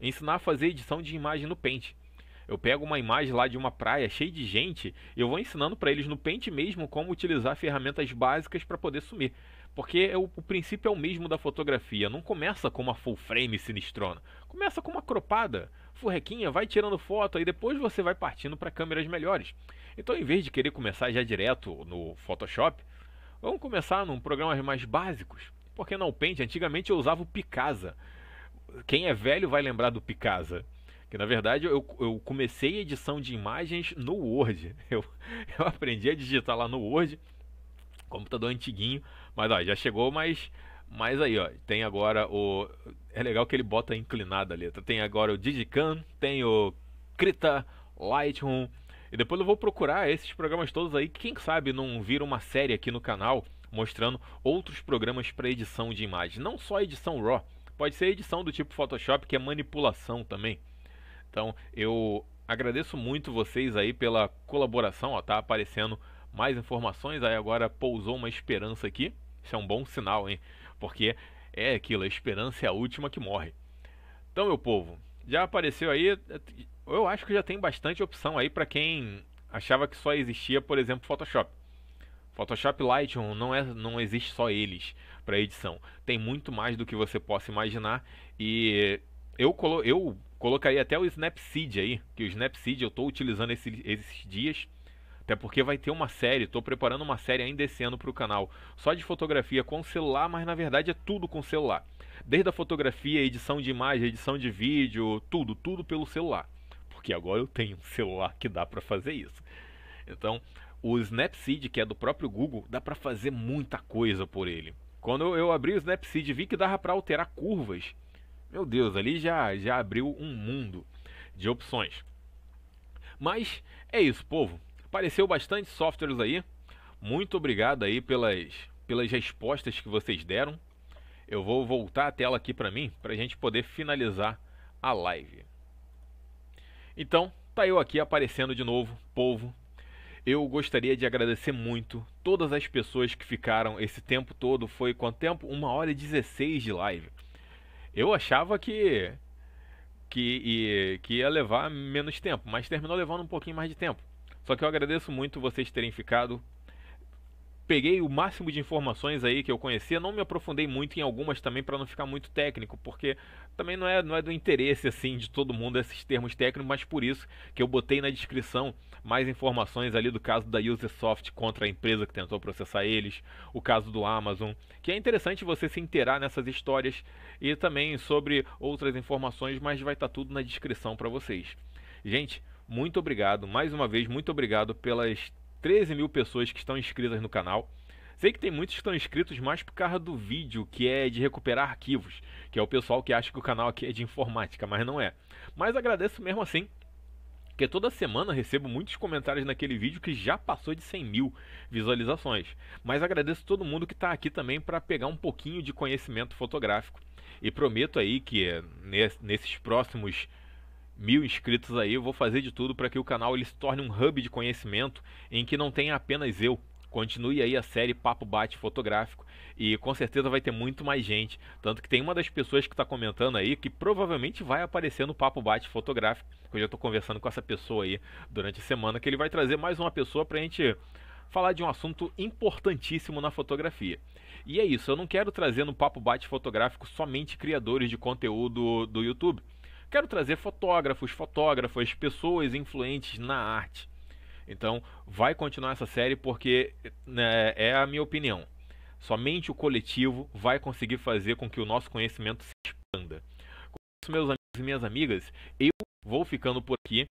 ensinar a fazer edição de imagem no Paint. Eu pego uma imagem lá de uma praia cheia de gente e eu vou ensinando para eles no Paint mesmo como utilizar ferramentas básicas para poder sumir. Porque é o, o, princípio é o mesmo da fotografia. Não começa com uma full frame sinistrona. Começa com uma cropada, furrequinha, vai tirando foto e depois você vai partindo para câmeras melhores. Então, em vez de querer começar já direto no Photoshop, vamos começar num programas mais básicos. Porque não Paint, antigamente eu usava o Picasa. Quem é velho vai lembrar do Picasa. Que na verdade eu, eu comecei a edição de imagens no Word. <laughs> Eu, eu aprendi a digitar lá no Word, computador antiguinho. Mas ó, já chegou, mas. Mas aí, ó, tem agora o. É legal que ele bota inclinada a letra. Tá? Tem agora o Digicam, tem o Krita, Lightroom. E depois eu vou procurar esses programas todos aí. Quem sabe não vira uma série aqui no canal mostrando outros programas para edição de imagem. Não só edição RAW, pode ser edição do tipo Photoshop, que é manipulação também. Então eu agradeço muito vocês aí pela colaboração. Ó, tá aparecendo mais informações. Aí agora pousou uma esperança aqui. Isso é um bom sinal, hein? Porque é aquilo, a esperança é a última que morre. Então, meu povo, já apareceu aí. Eu acho que já tem bastante opção aí para quem achava que só existia, por exemplo, Photoshop. Photoshop Lightroom não, é, não existe só eles para edição. Tem muito mais do que você possa imaginar. E eu, colo eu colocaria até o Snapseed aí, que o Snapseed eu estou utilizando esse, esses dias até porque vai ter uma série, estou preparando uma série ainda esse ano para o canal, só de fotografia com celular, mas na verdade é tudo com celular. Desde a fotografia, edição de imagem, edição de vídeo, tudo, tudo pelo celular. Porque agora eu tenho um celular que dá para fazer isso. Então, o Snapseed, que é do próprio Google, dá para fazer muita coisa por ele. Quando eu abri o Snapseed e vi que dava para alterar curvas, meu Deus, ali já, já abriu um mundo de opções. Mas é isso, povo. Apareceu bastante softwares aí. Muito obrigado aí pelas, pelas respostas que vocês deram. Eu vou voltar a tela aqui para mim para a gente poder finalizar a live. Então, tá eu aqui aparecendo de novo, povo. Eu gostaria de agradecer muito todas as pessoas que ficaram esse tempo todo. Foi quanto tempo? Uma hora e 16 de live. Eu achava que que, que ia levar menos tempo, mas terminou levando um pouquinho mais de tempo. Só que eu agradeço muito vocês terem ficado. Peguei o máximo de informações aí que eu conhecia, não me aprofundei muito em algumas também para não ficar muito técnico, porque também não é, não é do interesse assim de todo mundo esses termos técnicos, mas por isso que eu botei na descrição mais informações ali do caso da UseSoft contra a empresa que tentou processar eles, o caso do Amazon, que é interessante você se inteirar nessas histórias e também sobre outras informações, mas vai estar tá tudo na descrição para vocês. Gente, muito obrigado. Mais uma vez, muito obrigado pelas 13 mil pessoas que estão inscritas no canal. Sei que tem muitos que estão inscritos mais por causa do vídeo, que é de recuperar arquivos, que é o pessoal que acha que o canal aqui é de informática, mas não é. Mas agradeço mesmo assim, porque toda semana recebo muitos comentários naquele vídeo que já passou de 100 mil visualizações. Mas agradeço todo mundo que está aqui também para pegar um pouquinho de conhecimento fotográfico. E prometo aí que nesses próximos mil inscritos aí, eu vou fazer de tudo para que o canal ele se torne um hub de conhecimento em que não tenha apenas eu. Continue aí a série Papo Bate Fotográfico e com certeza vai ter muito mais gente. Tanto que tem uma das pessoas que está comentando aí que provavelmente vai aparecer no Papo Bate Fotográfico. Eu já estou conversando com essa pessoa aí durante a semana que ele vai trazer mais uma pessoa para a gente falar de um assunto importantíssimo na fotografia. E é isso, eu não quero trazer no Papo Bate Fotográfico somente criadores de conteúdo do YouTube. Quero trazer fotógrafos, fotógrafas, pessoas influentes na arte. Então, vai continuar essa série porque né, é a minha opinião. Somente o coletivo vai conseguir fazer com que o nosso conhecimento se expanda. Com isso, meus amigos e minhas amigas, eu vou ficando por aqui.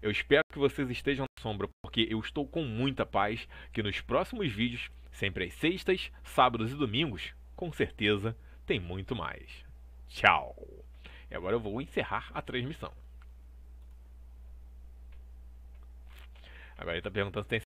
Eu espero que vocês estejam na sombra, porque eu estou com muita paz que nos próximos vídeos, sempre às sextas, sábados e domingos, com certeza tem muito mais. Tchau! E agora eu vou encerrar a transmissão. Agora ele está perguntando se tem